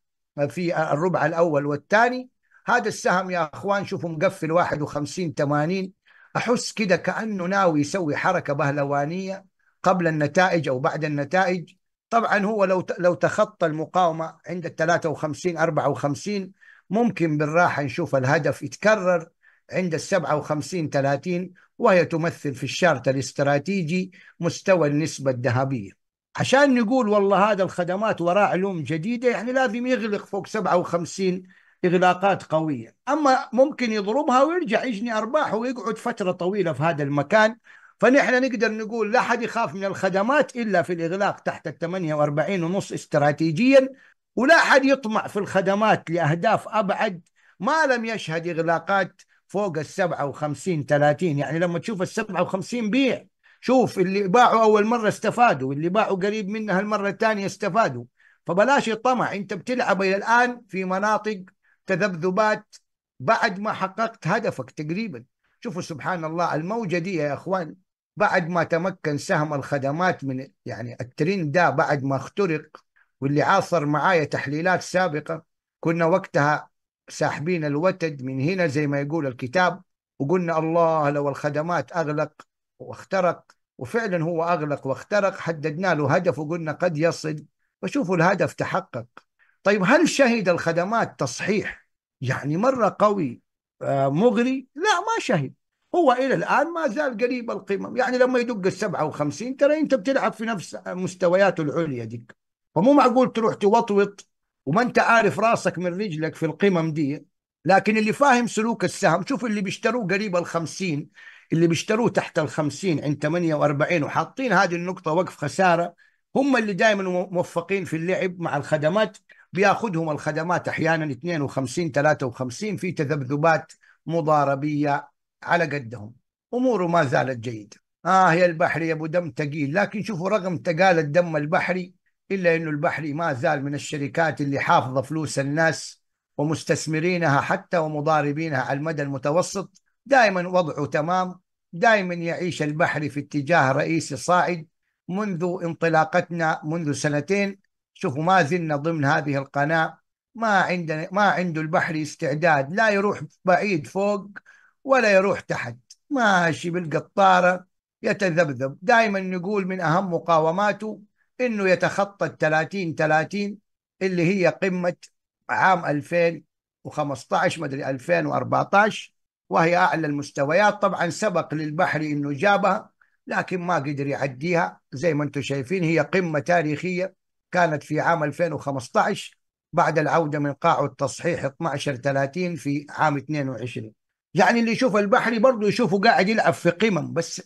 في الربع الأول والثاني هذا السهم يا أخوان شوفوا مقفل 51 80 أحس كده كأنه ناوي يسوي حركة بهلوانية قبل النتائج أو بعد النتائج طبعا هو لو لو تخطى المقاومه عند ال 53 54 ممكن بالراحه نشوف الهدف يتكرر عند ال 57 30 وهي تمثل في الشارت الاستراتيجي مستوى النسبه الذهبيه. عشان نقول والله هذا الخدمات وراء علوم جديده يعني لازم يغلق فوق 57 اغلاقات قويه، اما ممكن يضربها ويرجع يجني ارباح ويقعد فتره طويله في هذا المكان فنحن نقدر نقول لا حد يخاف من الخدمات إلا في الإغلاق تحت ال 48 ونص استراتيجيا ولا حد يطمع في الخدمات لأهداف أبعد ما لم يشهد إغلاقات فوق ال 57 30 يعني لما تشوف ال 57 بيع شوف اللي باعوا أول مرة استفادوا اللي باعوا قريب منها المرة الثانية استفادوا فبلاش الطمع أنت بتلعب إلى الآن في مناطق تذبذبات بعد ما حققت هدفك تقريبا شوفوا سبحان الله الموجة دي يا أخوان بعد ما تمكن سهم الخدمات من يعني الترند ده بعد ما اخترق واللي عاصر معايا تحليلات سابقة كنا وقتها ساحبين الوتد من هنا زي ما يقول الكتاب وقلنا الله لو الخدمات أغلق واخترق وفعلا هو أغلق واخترق حددنا له هدف وقلنا قد يصل وشوفوا الهدف تحقق طيب هل شهد الخدمات تصحيح يعني مرة قوي آه، مغري لا ما شهد هو الى الان ما زال قريب القمم يعني لما يدق ال 57 ترى انت بتلعب في نفس مستوياته العليا ديك فمو معقول تروح توطوط وما انت عارف راسك من رجلك في القمم دي لكن اللي فاهم سلوك السهم شوف اللي بيشتروه قريب ال 50 اللي بيشتروه تحت ال 50 عند 48 وحاطين هذه النقطه وقف خساره هم اللي دائما موفقين في اللعب مع الخدمات بياخذهم الخدمات احيانا 52 53 في تذبذبات مضاربيه على قدهم اموره ما زالت جيده اه يا البحري ابو دم ثقيل لكن شوفوا رغم تقال الدم البحري الا انه البحري ما زال من الشركات اللي حافظه فلوس الناس ومستثمرينها حتى ومضاربينها على المدى المتوسط دائما وضعه تمام دائما يعيش البحري في اتجاه رئيسي صاعد منذ انطلاقتنا منذ سنتين شوفوا ما زلنا ضمن هذه القناه ما عندنا ما عنده البحري استعداد لا يروح بعيد فوق ولا يروح تحت ماشي بالقطارة يتذبذب دائما نقول من أهم مقاوماته أنه يتخطى ال 30 30 اللي هي قمة عام 2015 مدري 2014 وهي أعلى المستويات طبعا سبق للبحري أنه جابها لكن ما قدر يعديها زي ما انتم شايفين هي قمة تاريخية كانت في عام 2015 بعد العودة من قاع التصحيح 12 30 في عام 22 يعني اللي يشوف البحري برضه يشوفه قاعد يلعب في قمم بس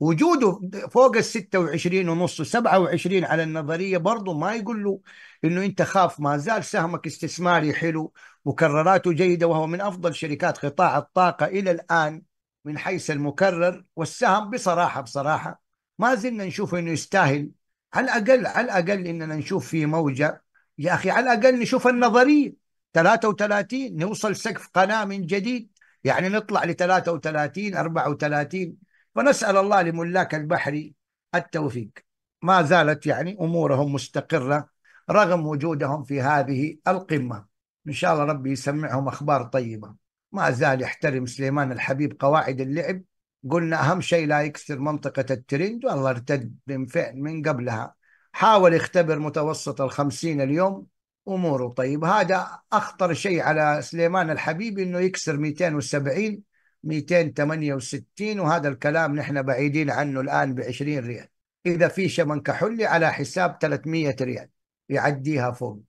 وجوده فوق ال 26 ونص 27 على النظريه برضه ما يقول له انه انت خاف ما زال سهمك استثماري حلو مكرراته جيده وهو من افضل شركات قطاع الطاقه الى الان من حيث المكرر والسهم بصراحه بصراحه ما زلنا نشوف انه يستاهل على الاقل على الاقل اننا نشوف فيه موجه يا اخي على الاقل نشوف النظريه 33 نوصل سقف قناه من جديد يعني نطلع ل 33 34 فنسأل الله لملاك البحر التوفيق ما زالت يعني أمورهم مستقرة رغم وجودهم في هذه القمة إن شاء الله ربي يسمعهم أخبار طيبة ما زال يحترم سليمان الحبيب قواعد اللعب قلنا أهم شيء لا يكسر منطقة الترند والله ارتد من, من قبلها حاول يختبر متوسط الخمسين اليوم اموره طيب هذا اخطر شيء على سليمان الحبيبي انه يكسر 270 268 وهذا الكلام نحن بعيدين عنه الان ب 20 ريال اذا في شمن كحولي على حساب 300 ريال يعديها فوق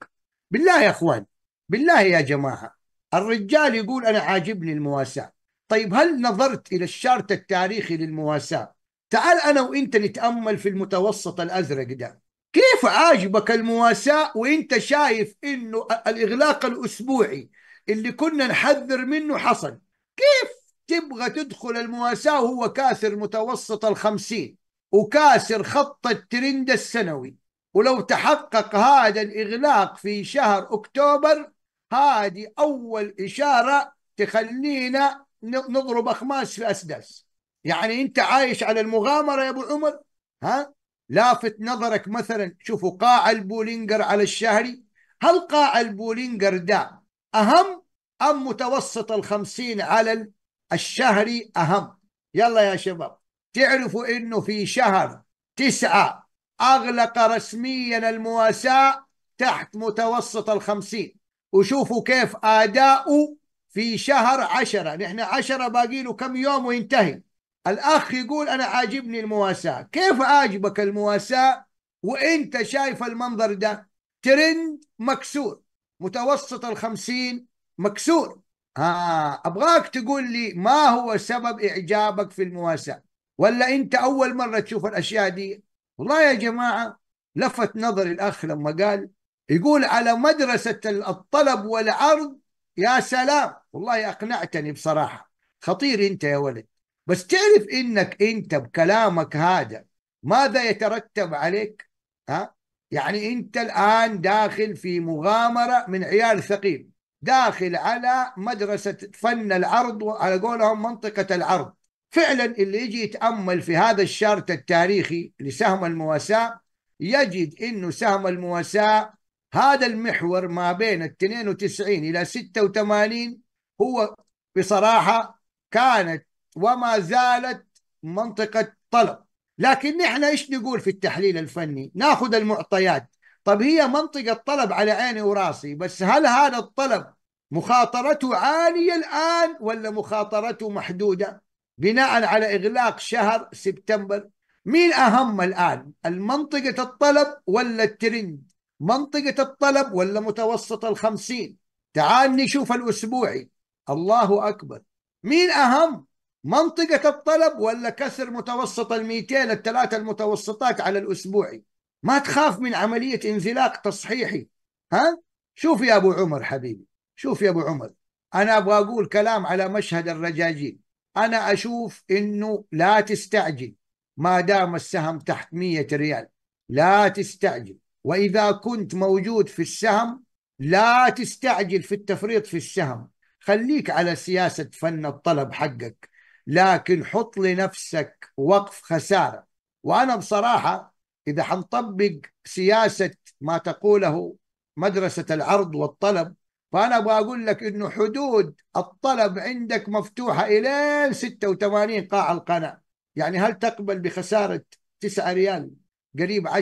بالله يا اخوان بالله يا جماعه الرجال يقول انا عاجبني المواساه طيب هل نظرت الى الشارت التاريخي للمواساه تعال انا وانت نتامل في المتوسط الازرق ده كيف عاجبك المواساة وانت شايف انه الاغلاق الاسبوعي اللي كنا نحذر منه حصل كيف تبغى تدخل المواساة وهو كاسر متوسط الخمسين وكاسر خط الترند السنوي ولو تحقق هذا الإغلاق في شهر أكتوبر هذه أول إشارة تخلينا نضرب أخماس في أسداس يعني أنت عايش على المغامرة يا أبو عمر ها لافت نظرك مثلا شوفوا قاع البولينجر على الشهري هل قاع البولينجر ده أهم أم متوسط الخمسين على الشهري أهم يلا يا شباب تعرفوا إنه في شهر تسعة أغلق رسميا المواساة تحت متوسط الخمسين وشوفوا كيف آداؤه في شهر عشرة نحن عشرة باقي له كم يوم وينتهي الأخ يقول أنا عاجبني المواساة كيف عاجبك المواساة وإنت شايف المنظر ده ترند مكسور متوسط الخمسين مكسور آه أبغاك تقول لي ما هو سبب إعجابك في المواساة ولا أنت أول مرة تشوف الأشياء دي والله يا جماعة لفت نظري الأخ لما قال يقول على مدرسة الطلب والعرض يا سلام والله أقنعتني بصراحة خطير أنت يا ولد بس تعرف انك انت بكلامك هذا ماذا يترتب عليك ها يعني انت الان داخل في مغامره من عيال ثقيل داخل على مدرسه فن العرض على قولهم منطقه العرض فعلا اللي يجي يتامل في هذا الشارت التاريخي لسهم المواساه يجد انه سهم المواساه هذا المحور ما بين ال 92 الى 86 هو بصراحه كانت وما زالت منطقة طلب لكن نحن ايش نقول في التحليل الفني ناخذ المعطيات طب هي منطقة طلب على عيني وراسي بس هل هذا الطلب مخاطرته عالية الآن ولا مخاطرته محدودة بناء على إغلاق شهر سبتمبر مين أهم الآن المنطقة الطلب ولا الترند منطقة الطلب ولا متوسط الخمسين تعال نشوف الأسبوعي الله أكبر مين أهم منطقة الطلب ولا كسر متوسط ال 200 الثلاثة المتوسطات على الأسبوعي ما تخاف من عملية انزلاق تصحيحي ها شوف يا أبو عمر حبيبي شوف يا أبو عمر أنا أبغى أقول كلام على مشهد الرجاجيل أنا أشوف إنه لا تستعجل ما دام السهم تحت 100 ريال لا تستعجل وإذا كنت موجود في السهم لا تستعجل في التفريط في السهم خليك على سياسة فن الطلب حقك لكن حط لنفسك وقف خساره وانا بصراحه اذا حنطبق سياسه ما تقوله مدرسه العرض والطلب فانا ابغى اقول لك انه حدود الطلب عندك مفتوحه الى 86 قاع القناه يعني هل تقبل بخساره 9 ريال قريب 10%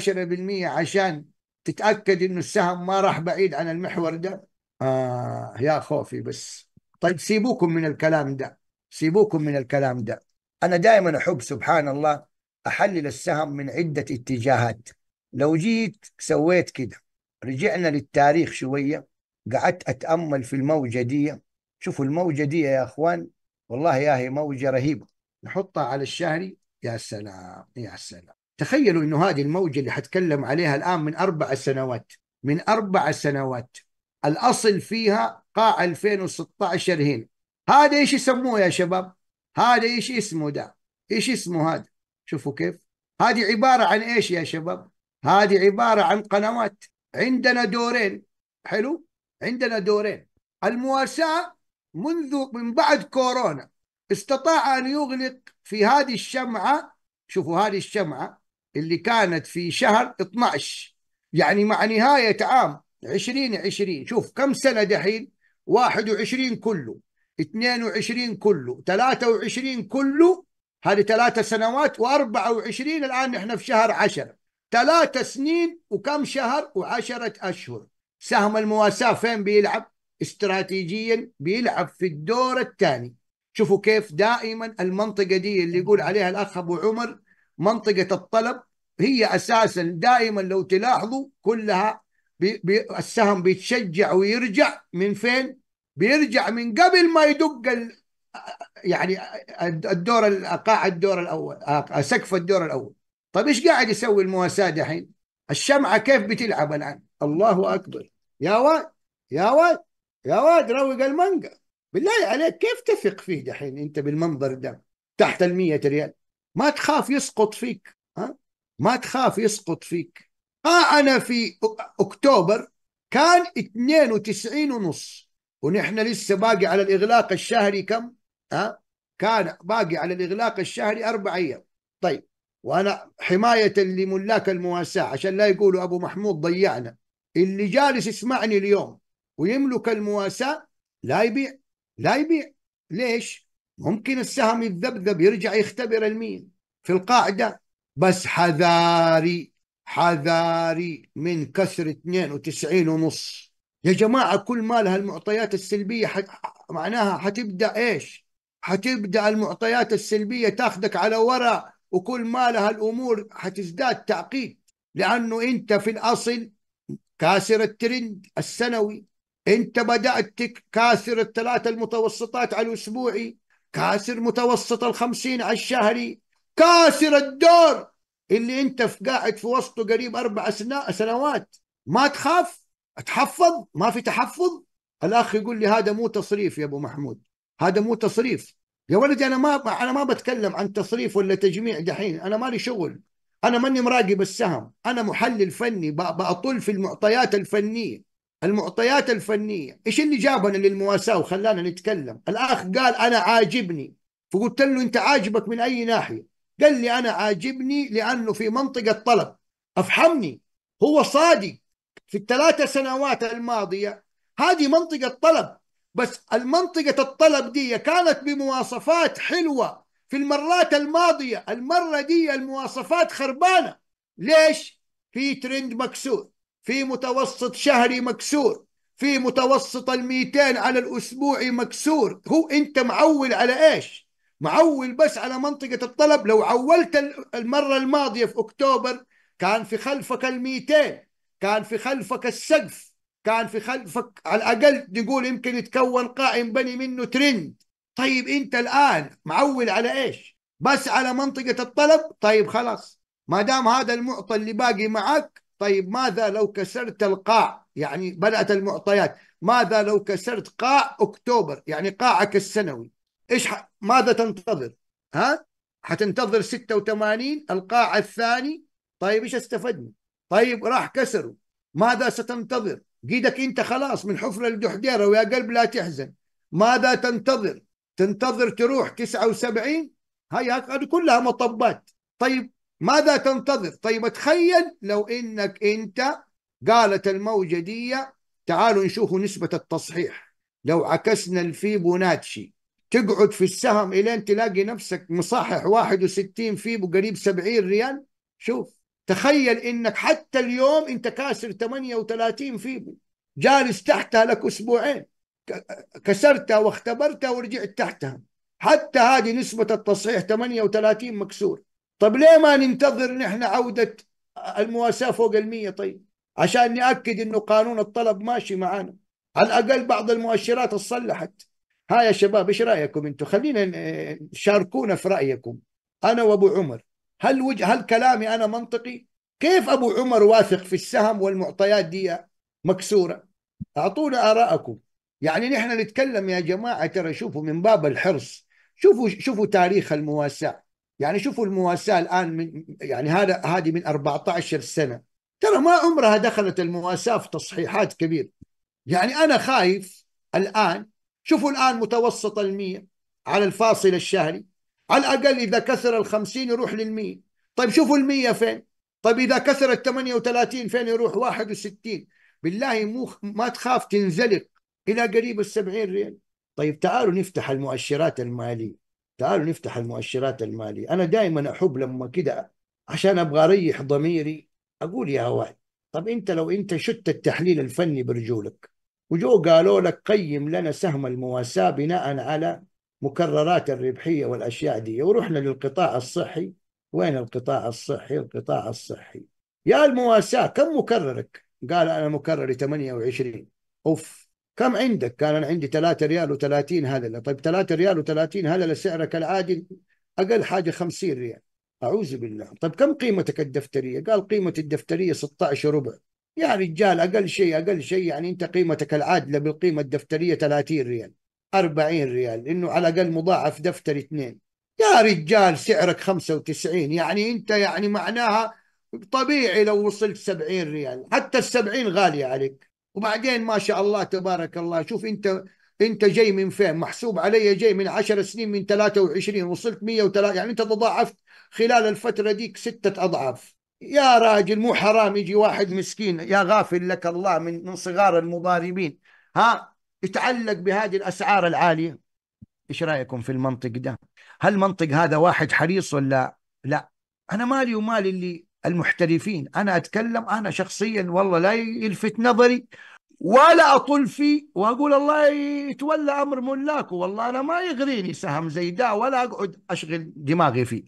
عشان تتاكد انه السهم ما راح بعيد عن المحور ده آه يا خوفي بس طيب سيبوكم من الكلام ده سيبوكم من الكلام ده أنا دائما أحب سبحان الله أحلل السهم من عدة اتجاهات لو جيت سويت كده رجعنا للتاريخ شوية قعدت أتأمل في الموجة دي شوفوا الموجة دي يا أخوان والله يا هي موجة رهيبة نحطها على الشهري يا سلام يا سلام تخيلوا انه هذه الموجة اللي حتكلم عليها الآن من أربع سنوات من أربع سنوات الأصل فيها قاع 2016 هنا هذا ايش يسموه يا شباب هذا ايش اسمه ده ايش اسمه هذا شوفوا كيف هذه عبارة عن ايش يا شباب هذه عبارة عن قنوات عندنا دورين حلو عندنا دورين المواساة منذ من بعد كورونا استطاع أن يغلق في هذه الشمعة شوفوا هذه الشمعة اللي كانت في شهر 12 يعني مع نهاية عام 2020 شوف كم سنة دحين 21 كله 22 كله 23 كله هذه ثلاثة سنوات و24 الآن نحن في شهر 10 ثلاثة سنين وكم شهر وعشرة أشهر سهم المواساة فين بيلعب استراتيجيا بيلعب في الدور الثاني شوفوا كيف دائما المنطقة دي اللي يقول عليها الأخ أبو عمر منطقة الطلب هي أساسا دائما لو تلاحظوا كلها بي بي السهم بيتشجع ويرجع من فين بيرجع من قبل ما يدق ال... يعني الدور قاع الدور الاول آه، سقف الدور الاول طيب ايش قاعد يسوي المواساة دحين الشمعة كيف بتلعب الان الله اكبر يا واد يا واد يا واد روق المانجا بالله عليك كيف تثق فيه دحين انت بالمنظر ده تحت ال ريال ما تخاف يسقط فيك ها ما تخاف يسقط فيك قاعنا انا في اكتوبر كان 92 ونص ونحن لسه باقي على الإغلاق الشهري كم؟ ها؟ كان باقي على الإغلاق الشهري أربع أيام طيب وأنا حماية لملاك المواساة عشان لا يقولوا أبو محمود ضيعنا اللي جالس يسمعني اليوم ويملك المواساة لا يبيع لا يبيع ليش؟ ممكن السهم يتذبذب يرجع يختبر المين في القاعدة بس حذاري حذاري من كسر 92 ونص يا جماعة كل ما لها المعطيات السلبية حت... معناها حتبدأ إيش حتبدأ المعطيات السلبية تاخدك على وراء وكل ما لها الأمور حتزداد تعقيد لأنه أنت في الأصل كاسر الترند السنوي أنت بدأت كاسر الثلاثة المتوسطات على الأسبوعي كاسر متوسط الخمسين على الشهري كاسر الدور اللي أنت في قاعد في وسطه قريب أربع سنوات ما تخاف اتحفظ ما في تحفظ الاخ يقول لي هذا مو تصريف يا ابو محمود هذا مو تصريف يا ولدي انا ما انا ما بتكلم عن تصريف ولا تجميع دحين انا مالي شغل انا ماني مراقب السهم انا محلل فني باطل في المعطيات الفنيه المعطيات الفنيه ايش اللي جابنا للمواساه وخلانا نتكلم الاخ قال انا عاجبني فقلت له انت عاجبك من اي ناحيه قال لي انا عاجبني لانه في منطقه طلب افحمني هو صادق في الثلاثة سنوات الماضية هذه منطقة طلب بس المنطقة الطلب دي كانت بمواصفات حلوة في المرات الماضية المرة دي المواصفات خربانة ليش؟ في ترند مكسور في متوسط شهري مكسور في متوسط ال200 على الأسبوع مكسور هو أنت معول على إيش؟ معول بس على منطقة الطلب لو عولت المرة الماضية في أكتوبر كان في خلفك ال200 كان في خلفك السقف كان في خلفك على الأقل نقول يمكن يتكون قائم بني منه ترند طيب أنت الآن معول على إيش بس على منطقة الطلب طيب خلاص ما دام هذا المعطى اللي باقي معك طيب ماذا لو كسرت القاع يعني بدأت المعطيات ماذا لو كسرت قاع أكتوبر يعني قاعك السنوي إيش ح... ماذا تنتظر ها حتنتظر 86 القاع الثاني طيب إيش استفدنا طيب راح كسره ماذا ستنتظر قيدك انت خلاص من حفرة لدحديرة ويا قلب لا تحزن ماذا تنتظر تنتظر تروح 79 هاي هذه كلها مطبات طيب ماذا تنتظر طيب تخيل لو انك انت قالت الموجة دي تعالوا نشوفوا نسبة التصحيح لو عكسنا الفيبوناتشي تقعد في السهم الين تلاقي نفسك مصحح 61 فيبو قريب 70 ريال شوف تخيل انك حتى اليوم انت كاسر 38 فيبو جالس تحتها لك اسبوعين كسرتها واختبرتها ورجعت تحتها حتى هذه نسبة التصحيح 38 مكسور طب ليه ما ننتظر نحن عودة المواساة فوق المية طيب عشان نأكد انه قانون الطلب ماشي معانا على الأقل بعض المؤشرات اتصلحت ها يا شباب ايش رأيكم انتم خلينا شاركونا في رأيكم أنا وأبو عمر هل وجه هل كلامي انا منطقي؟ كيف ابو عمر واثق في السهم والمعطيات دي مكسوره؟ اعطونا ارائكم يعني نحن نتكلم يا جماعه ترى شوفوا من باب الحرص شوفوا شوفوا تاريخ المواساه يعني شوفوا المواساه الان من يعني هذا هذه من 14 سنه ترى ما عمرها دخلت المواساه في تصحيحات كبيره يعني انا خايف الان شوفوا الان متوسط المية على الفاصل الشهري على الأقل إذا كسر الخمسين يروح للمية طيب شوفوا المية فين طيب إذا كسر الثمانية وثلاثين فين يروح واحد وستين بالله مو ما تخاف تنزلق إلى قريب السبعين ريال طيب تعالوا نفتح المؤشرات المالية تعالوا نفتح المؤشرات المالية أنا دائما أحب لما كده عشان أبغى أريح ضميري أقول يا واد طب أنت لو أنت شدت التحليل الفني برجولك وجو قالوا لك قيم لنا سهم المواساة بناء على مكررات الربحيه والاشياء دي ورحنا للقطاع الصحي وين القطاع الصحي القطاع الصحي يا المواساه كم مكررك قال انا مكرري 28 اوف كم عندك قال انا عندي 3 ريال و30 هلله طيب 3 ريال و30 هلله سعرك العادي اقل حاجه 50 ريال اعوذ بالله طيب كم قيمتك الدفتريه قال قيمه الدفتريه 16 ربع يا رجال اقل شيء اقل شيء يعني انت قيمتك العادله بالقيمه الدفتريه 30 ريال 40 ريال لانه على الاقل مضاعف دفتر اثنين يا رجال سعرك 95 يعني انت يعني معناها طبيعي لو وصلت 70 ريال حتى ال 70 غاليه عليك وبعدين ما شاء الله تبارك الله شوف انت انت جاي من فين محسوب علي جاي من 10 سنين من 23 وصلت 103 يعني انت تضاعفت خلال الفتره ديك سته اضعاف يا راجل مو حرام يجي واحد مسكين يا غافل لك الله من من صغار المضاربين ها يتعلق بهذه الاسعار العاليه ايش رايكم في المنطق ده هل منطق هذا واحد حريص ولا لا انا مالي ومالي اللي المحترفين انا اتكلم انا شخصيا والله لا يلفت نظري ولا اطل فيه واقول الله يتولى امر ملاكه والله انا ما يغريني سهم زي ده ولا اقعد اشغل دماغي فيه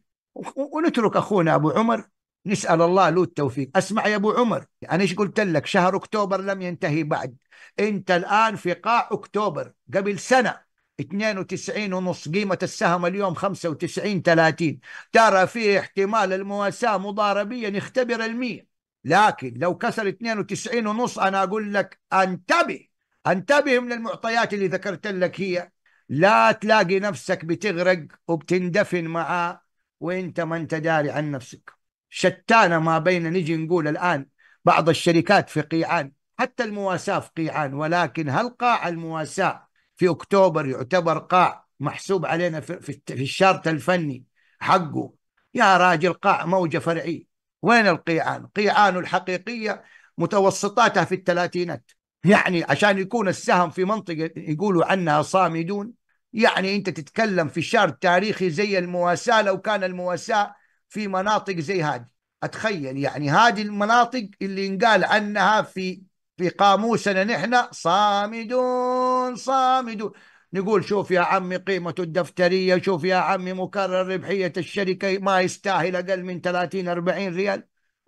ونترك اخونا ابو عمر نسأل الله له التوفيق اسمع يا أبو عمر أنا يعني إيش قلت لك شهر أكتوبر لم ينتهي بعد أنت الآن في قاع أكتوبر قبل سنة 92 ونص قيمة السهم اليوم 95 30 ترى في احتمال المواساة مضاربيا يختبر المية لكن لو كسر 92 ونص أنا أقول لك انتبه انتبه من المعطيات اللي ذكرت لك هي لا تلاقي نفسك بتغرق وبتندفن معاه وانت ما انت داري عن نفسك شتانه ما بين نجي نقول الان بعض الشركات في قيعان حتى المواساه في قيعان ولكن هل قاع المواساه في اكتوبر يعتبر قاع محسوب علينا في, الشارت الفني حقه يا راجل قاع موجه فرعي وين القيعان؟ قيعان الحقيقيه متوسطاتها في الثلاثينات يعني عشان يكون السهم في منطقه يقولوا عنها صامدون يعني انت تتكلم في شارت تاريخي زي المواساه لو كان المواساه في مناطق زي هذه اتخيل يعني هذه المناطق اللي ينقال عنها في في قاموسنا نحن صامدون صامدون نقول شوف يا عمي قيمة الدفترية شوف يا عمي مكرر ربحية الشركة ما يستاهل أقل من 30 40 ريال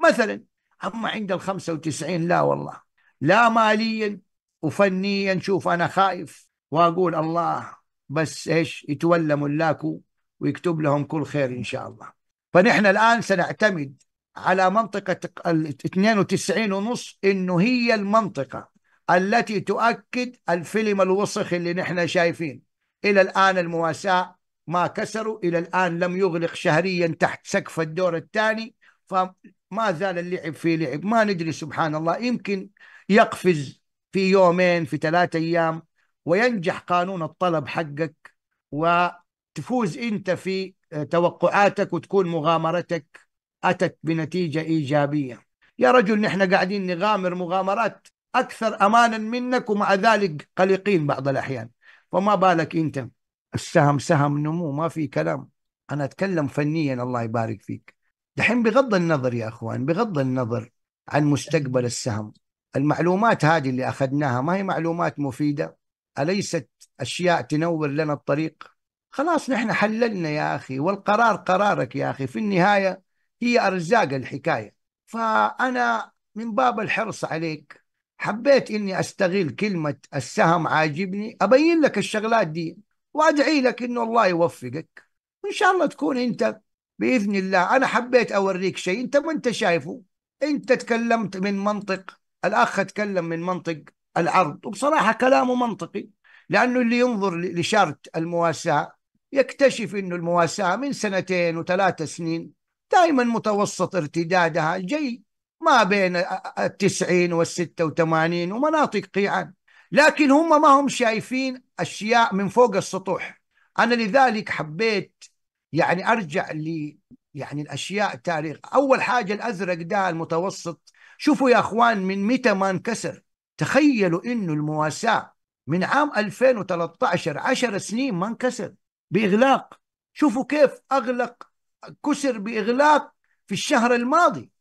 مثلا أما عند ال 95 لا والله لا ماليا وفنيا شوف أنا خايف وأقول الله بس إيش يتولى ملاكه ويكتب لهم كل خير إن شاء الله فنحن الآن سنعتمد على منطقة ال 92 ونص إنه هي المنطقة التي تؤكد الفيلم الوسخ اللي نحن شايفين إلى الآن المواساة ما كسروا إلى الآن لم يغلق شهريا تحت سقف الدور الثاني فما زال اللعب في لعب ما ندري سبحان الله يمكن يقفز في يومين في ثلاثة أيام وينجح قانون الطلب حقك وتفوز أنت في آه، توقعاتك وتكون مغامرتك أتت بنتيجة إيجابية يا رجل نحن قاعدين نغامر مغامرات أكثر أمانا منك ومع ذلك قلقين بعض الأحيان فما بالك أنت السهم سهم نمو ما في كلام أنا أتكلم فنيا الله يبارك فيك دحين بغض النظر يا أخوان بغض النظر عن مستقبل السهم المعلومات هذه اللي أخذناها ما هي معلومات مفيدة أليست أشياء تنور لنا الطريق خلاص نحن حللنا يا أخي والقرار قرارك يا أخي في النهاية هي أرزاق الحكاية فأنا من باب الحرص عليك حبيت إني أستغل كلمة السهم عاجبني أبين لك الشغلات دي وأدعي لك إنه الله يوفقك وإن شاء الله تكون أنت بإذن الله أنا حبيت أوريك شيء أنت ما أنت شايفه أنت تكلمت من منطق الأخ تكلم من منطق العرض وبصراحة كلامه منطقي لأنه اللي ينظر لشارت المواساة يكتشف أن المواساة من سنتين وثلاثة سنين دائما متوسط ارتدادها الجي ما بين التسعين والستة وثمانين ومناطق قيعان لكن هم ما هم شايفين أشياء من فوق السطوح أنا لذلك حبيت يعني أرجع لي يعني الأشياء تاريخ أول حاجة الأزرق ده المتوسط شوفوا يا أخوان من متى ما انكسر تخيلوا إنه المواساة من عام 2013 10 سنين ما انكسر باغلاق شوفوا كيف أغلق كسر بإغلاق في الشهر الماضي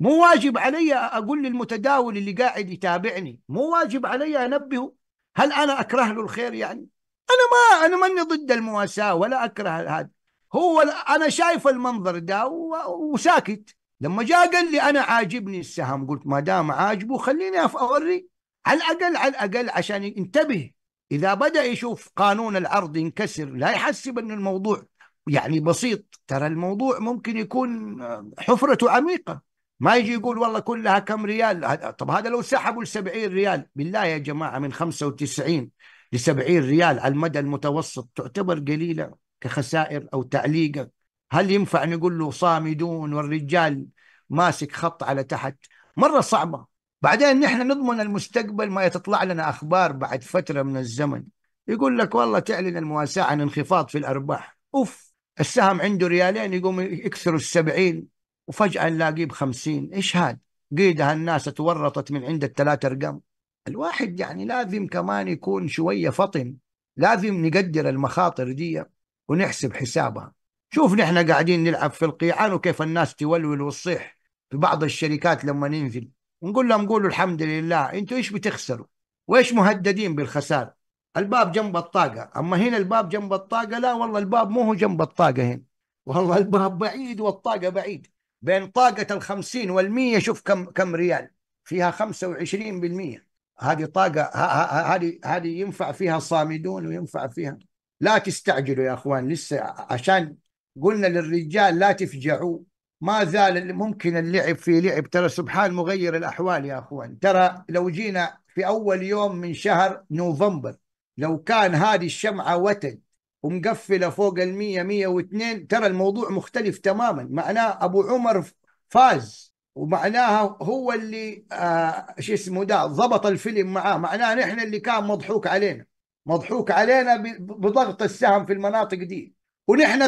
مو واجب علي أقول للمتداول اللي قاعد يتابعني مو واجب علي أنبهه هل أنا أكره له الخير يعني أنا ما أنا ماني ضد المواساة ولا أكره هذا هو أنا شايف المنظر ده وساكت لما جاء قال لي أنا عاجبني السهم قلت ما دام عاجبه خليني أوري على الأقل على الأقل عشان ينتبه إذا بدأ يشوف قانون العرض ينكسر لا يحسب أن الموضوع يعني بسيط ترى الموضوع ممكن يكون حفرته عميقة ما يجي يقول والله كلها كم ريال طب هذا لو سحبوا ل 70 ريال بالله يا جماعة من 95 ل 70 ريال على المدى المتوسط تعتبر قليلة كخسائر أو تعليقة هل ينفع نقول له صامدون والرجال ماسك خط على تحت مرة صعبة بعدين نحن نضمن المستقبل ما تطلع لنا أخبار بعد فترة من الزمن يقول لك والله تعلن المواساة عن انخفاض في الأرباح أوف السهم عنده ريالين يقوم يكسروا السبعين وفجأة نلاقيه بخمسين إيش هذا قيدها الناس تورطت من عند الثلاث أرقام الواحد يعني لازم كمان يكون شوية فطن لازم نقدر المخاطر دي ونحسب حسابها شوف نحن قاعدين نلعب في القيعان وكيف الناس تولول وتصيح في بعض الشركات لما ننزل ونقول لهم قولوا الحمد لله انتوا ايش بتخسروا وايش مهددين بالخساره الباب جنب الطاقه اما هنا الباب جنب الطاقه لا والله الباب مو هو جنب الطاقه هنا والله الباب بعيد والطاقه بعيد بين طاقه الخمسين والمية شوف كم كم ريال فيها 25% هذه طاقه هذه هذه ينفع فيها الصامدون وينفع فيها لا تستعجلوا يا اخوان لسه عشان قلنا للرجال لا تفجعوا ما زال ممكن اللعب في لعب ترى سبحان مغير الأحوال يا أخوان ترى لو جينا في أول يوم من شهر نوفمبر لو كان هذه الشمعة وتد ومقفلة فوق ال 100 102 ترى الموضوع مختلف تماما معناه أبو عمر فاز ومعناها هو اللي آه شو اسمه ده ضبط الفيلم معاه معناه نحن اللي كان مضحوك علينا مضحوك علينا بضغط السهم في المناطق دي ونحن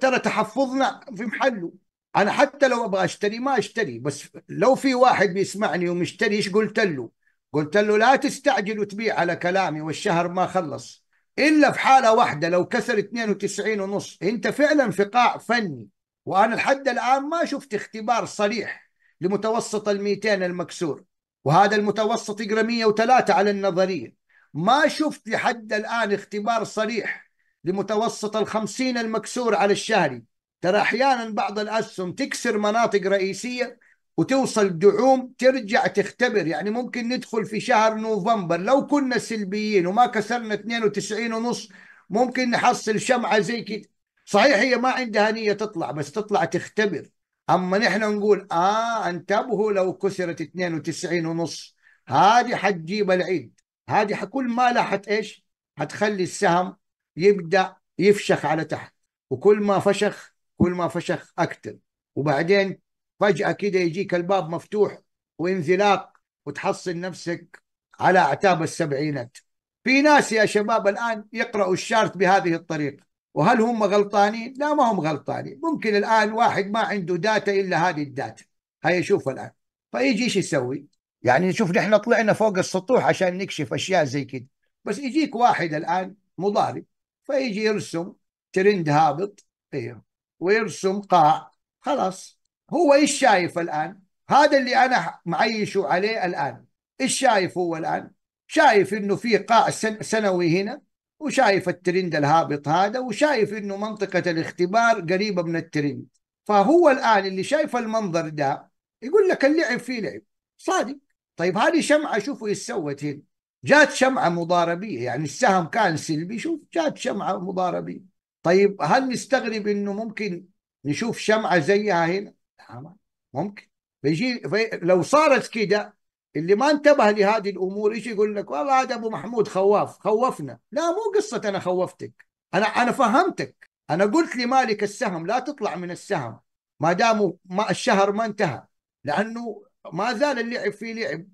ترى تحفظنا في محله انا حتى لو ابغى اشتري ما اشتري بس لو في واحد بيسمعني ومشتري ايش قلت له قلت له لا تستعجل وتبيع على كلامي والشهر ما خلص الا في حاله واحده لو كسر 92 ونص انت فعلا في قاع فني وانا لحد الان ما شفت اختبار صريح لمتوسط ال 200 المكسور وهذا المتوسط يقرا 103 على النظريه ما شفت لحد الان اختبار صريح لمتوسط ال 50 المكسور على الشهري ترى أحيانا بعض الأسهم تكسر مناطق رئيسية وتوصل دعوم ترجع تختبر يعني ممكن ندخل في شهر نوفمبر لو كنا سلبيين وما كسرنا 92 ونص ممكن نحصل شمعة زي كده صحيح هي ما عندها نية تطلع بس تطلع تختبر أما نحن نقول آه انتبهوا لو كسرت 92 ونص هذه حتجيب العيد هذه كل ما لاحت إيش حتخلي السهم يبدأ يفشخ على تحت وكل ما فشخ كل ما فشخ اكثر وبعدين فجاه كده يجيك الباب مفتوح وانزلاق وتحصل نفسك على اعتاب السبعينات في ناس يا شباب الان يقرأوا الشارت بهذه الطريقه وهل هم غلطانين؟ لا ما هم غلطانين ممكن الآن واحد ما عنده داتا إلا هذه الداتا هيا شوف الآن فيجي ايش يسوي؟ يعني نشوف نحن طلعنا فوق السطوح عشان نكشف أشياء زي كده بس يجيك واحد الآن مضارب فيجي يرسم ترند هابط ايوه ويرسم قاع خلاص هو ايش شايف الان هذا اللي انا معيشه عليه الان ايش شايف هو الان شايف انه في قاع سنوي هنا وشايف الترند الهابط هذا وشايف انه منطقه الاختبار قريبه من الترند فهو الان اللي شايف المنظر ده يقول لك اللعب فيه لعب صادق طيب هذه شمعه شوفوا ايش سوت هنا جات شمعه مضاربيه يعني السهم كان سلبي شوف جات شمعه مضاربيه طيب هل نستغرب انه ممكن نشوف شمعه زيها هنا؟ نعم، ممكن بيجي لو صارت كده اللي ما انتبه لهذه الامور ايش يقول لك؟ والله هذا ابو محمود خواف خوفنا، لا مو قصه انا خوفتك، انا انا فهمتك، انا قلت لمالك السهم لا تطلع من السهم ما دام ما الشهر ما انتهى لانه ما زال اللعب في لعب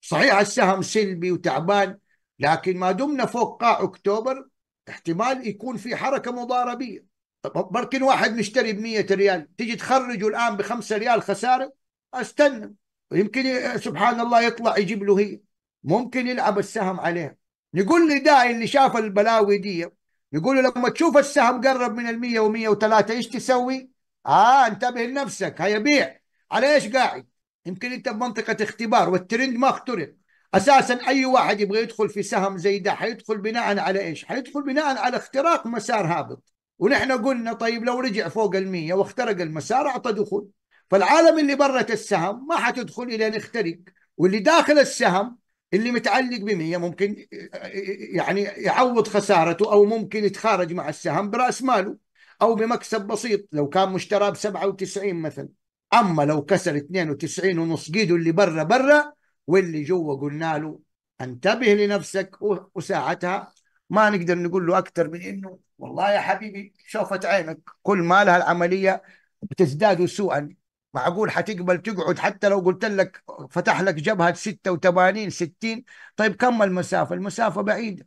صحيح السهم سلبي وتعبان لكن ما دمنا فوق قاع اكتوبر احتمال يكون في حركه مضاربيه طب بركن واحد مشتري ب 100 ريال تيجي تخرجه الان ب 5 ريال خساره استنى ويمكن سبحان الله يطلع يجيب له هي ممكن يلعب السهم عليها نقول لي داعي اللي شاف البلاوي دي نقول لما تشوف السهم قرب من ال 100 و 103 ايش تسوي؟ اه انتبه لنفسك هيبيع على ايش قاعد؟ يمكن انت بمنطقه اختبار والترند ما اخترق اساسا اي واحد يبغى يدخل في سهم زي ده حيدخل بناء على ايش؟ حيدخل بناء على اختراق مسار هابط ونحن قلنا طيب لو رجع فوق 100 واخترق المسار اعطى دخول فالعالم اللي برة السهم ما حتدخل الى نخترق واللي داخل السهم اللي متعلق ب 100 ممكن يعني يعوض خسارته او ممكن يتخارج مع السهم براس ماله او بمكسب بسيط لو كان مشتراه ب 97 مثلا اما لو كسر 92 ونص قيده اللي برا برا واللي جوا قلنا له انتبه لنفسك وساعتها ما نقدر نقول له اكثر من انه والله يا حبيبي شوفت عينك كل ما لها العمليه بتزداد سوءا معقول حتقبل تقعد حتى لو قلت لك فتح لك جبهه 86 60 طيب كم المسافه؟ المسافه بعيده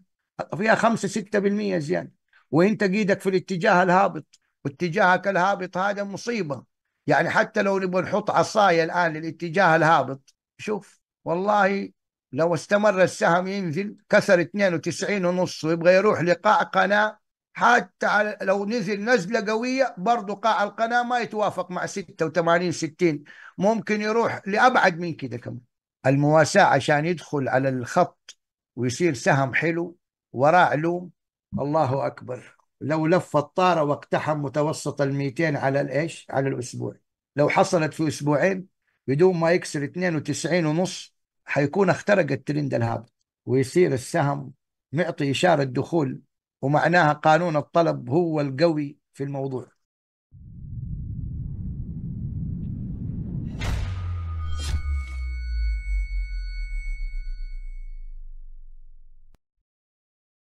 فيها 5 6% زياده وانت قيدك في الاتجاه الهابط واتجاهك الهابط هذا مصيبه يعني حتى لو نبغى نحط عصايه الان للاتجاه الهابط شوف والله لو استمر السهم ينزل كسر 92 ونص ويبغى يروح لقاع قناه حتى لو نزل نزلة قوية برضو قاع القناة ما يتوافق مع 86 60 ممكن يروح لأبعد من كده كمان المواساة عشان يدخل على الخط ويصير سهم حلو وراء علوم الله أكبر لو لف الطارة واقتحم متوسط ال 200 على الإيش على الأسبوع لو حصلت في أسبوعين بدون ما يكسر 92 ونص حيكون اخترق الترند الهابط ويصير السهم معطي إشارة دخول ومعناها قانون الطلب هو القوي في الموضوع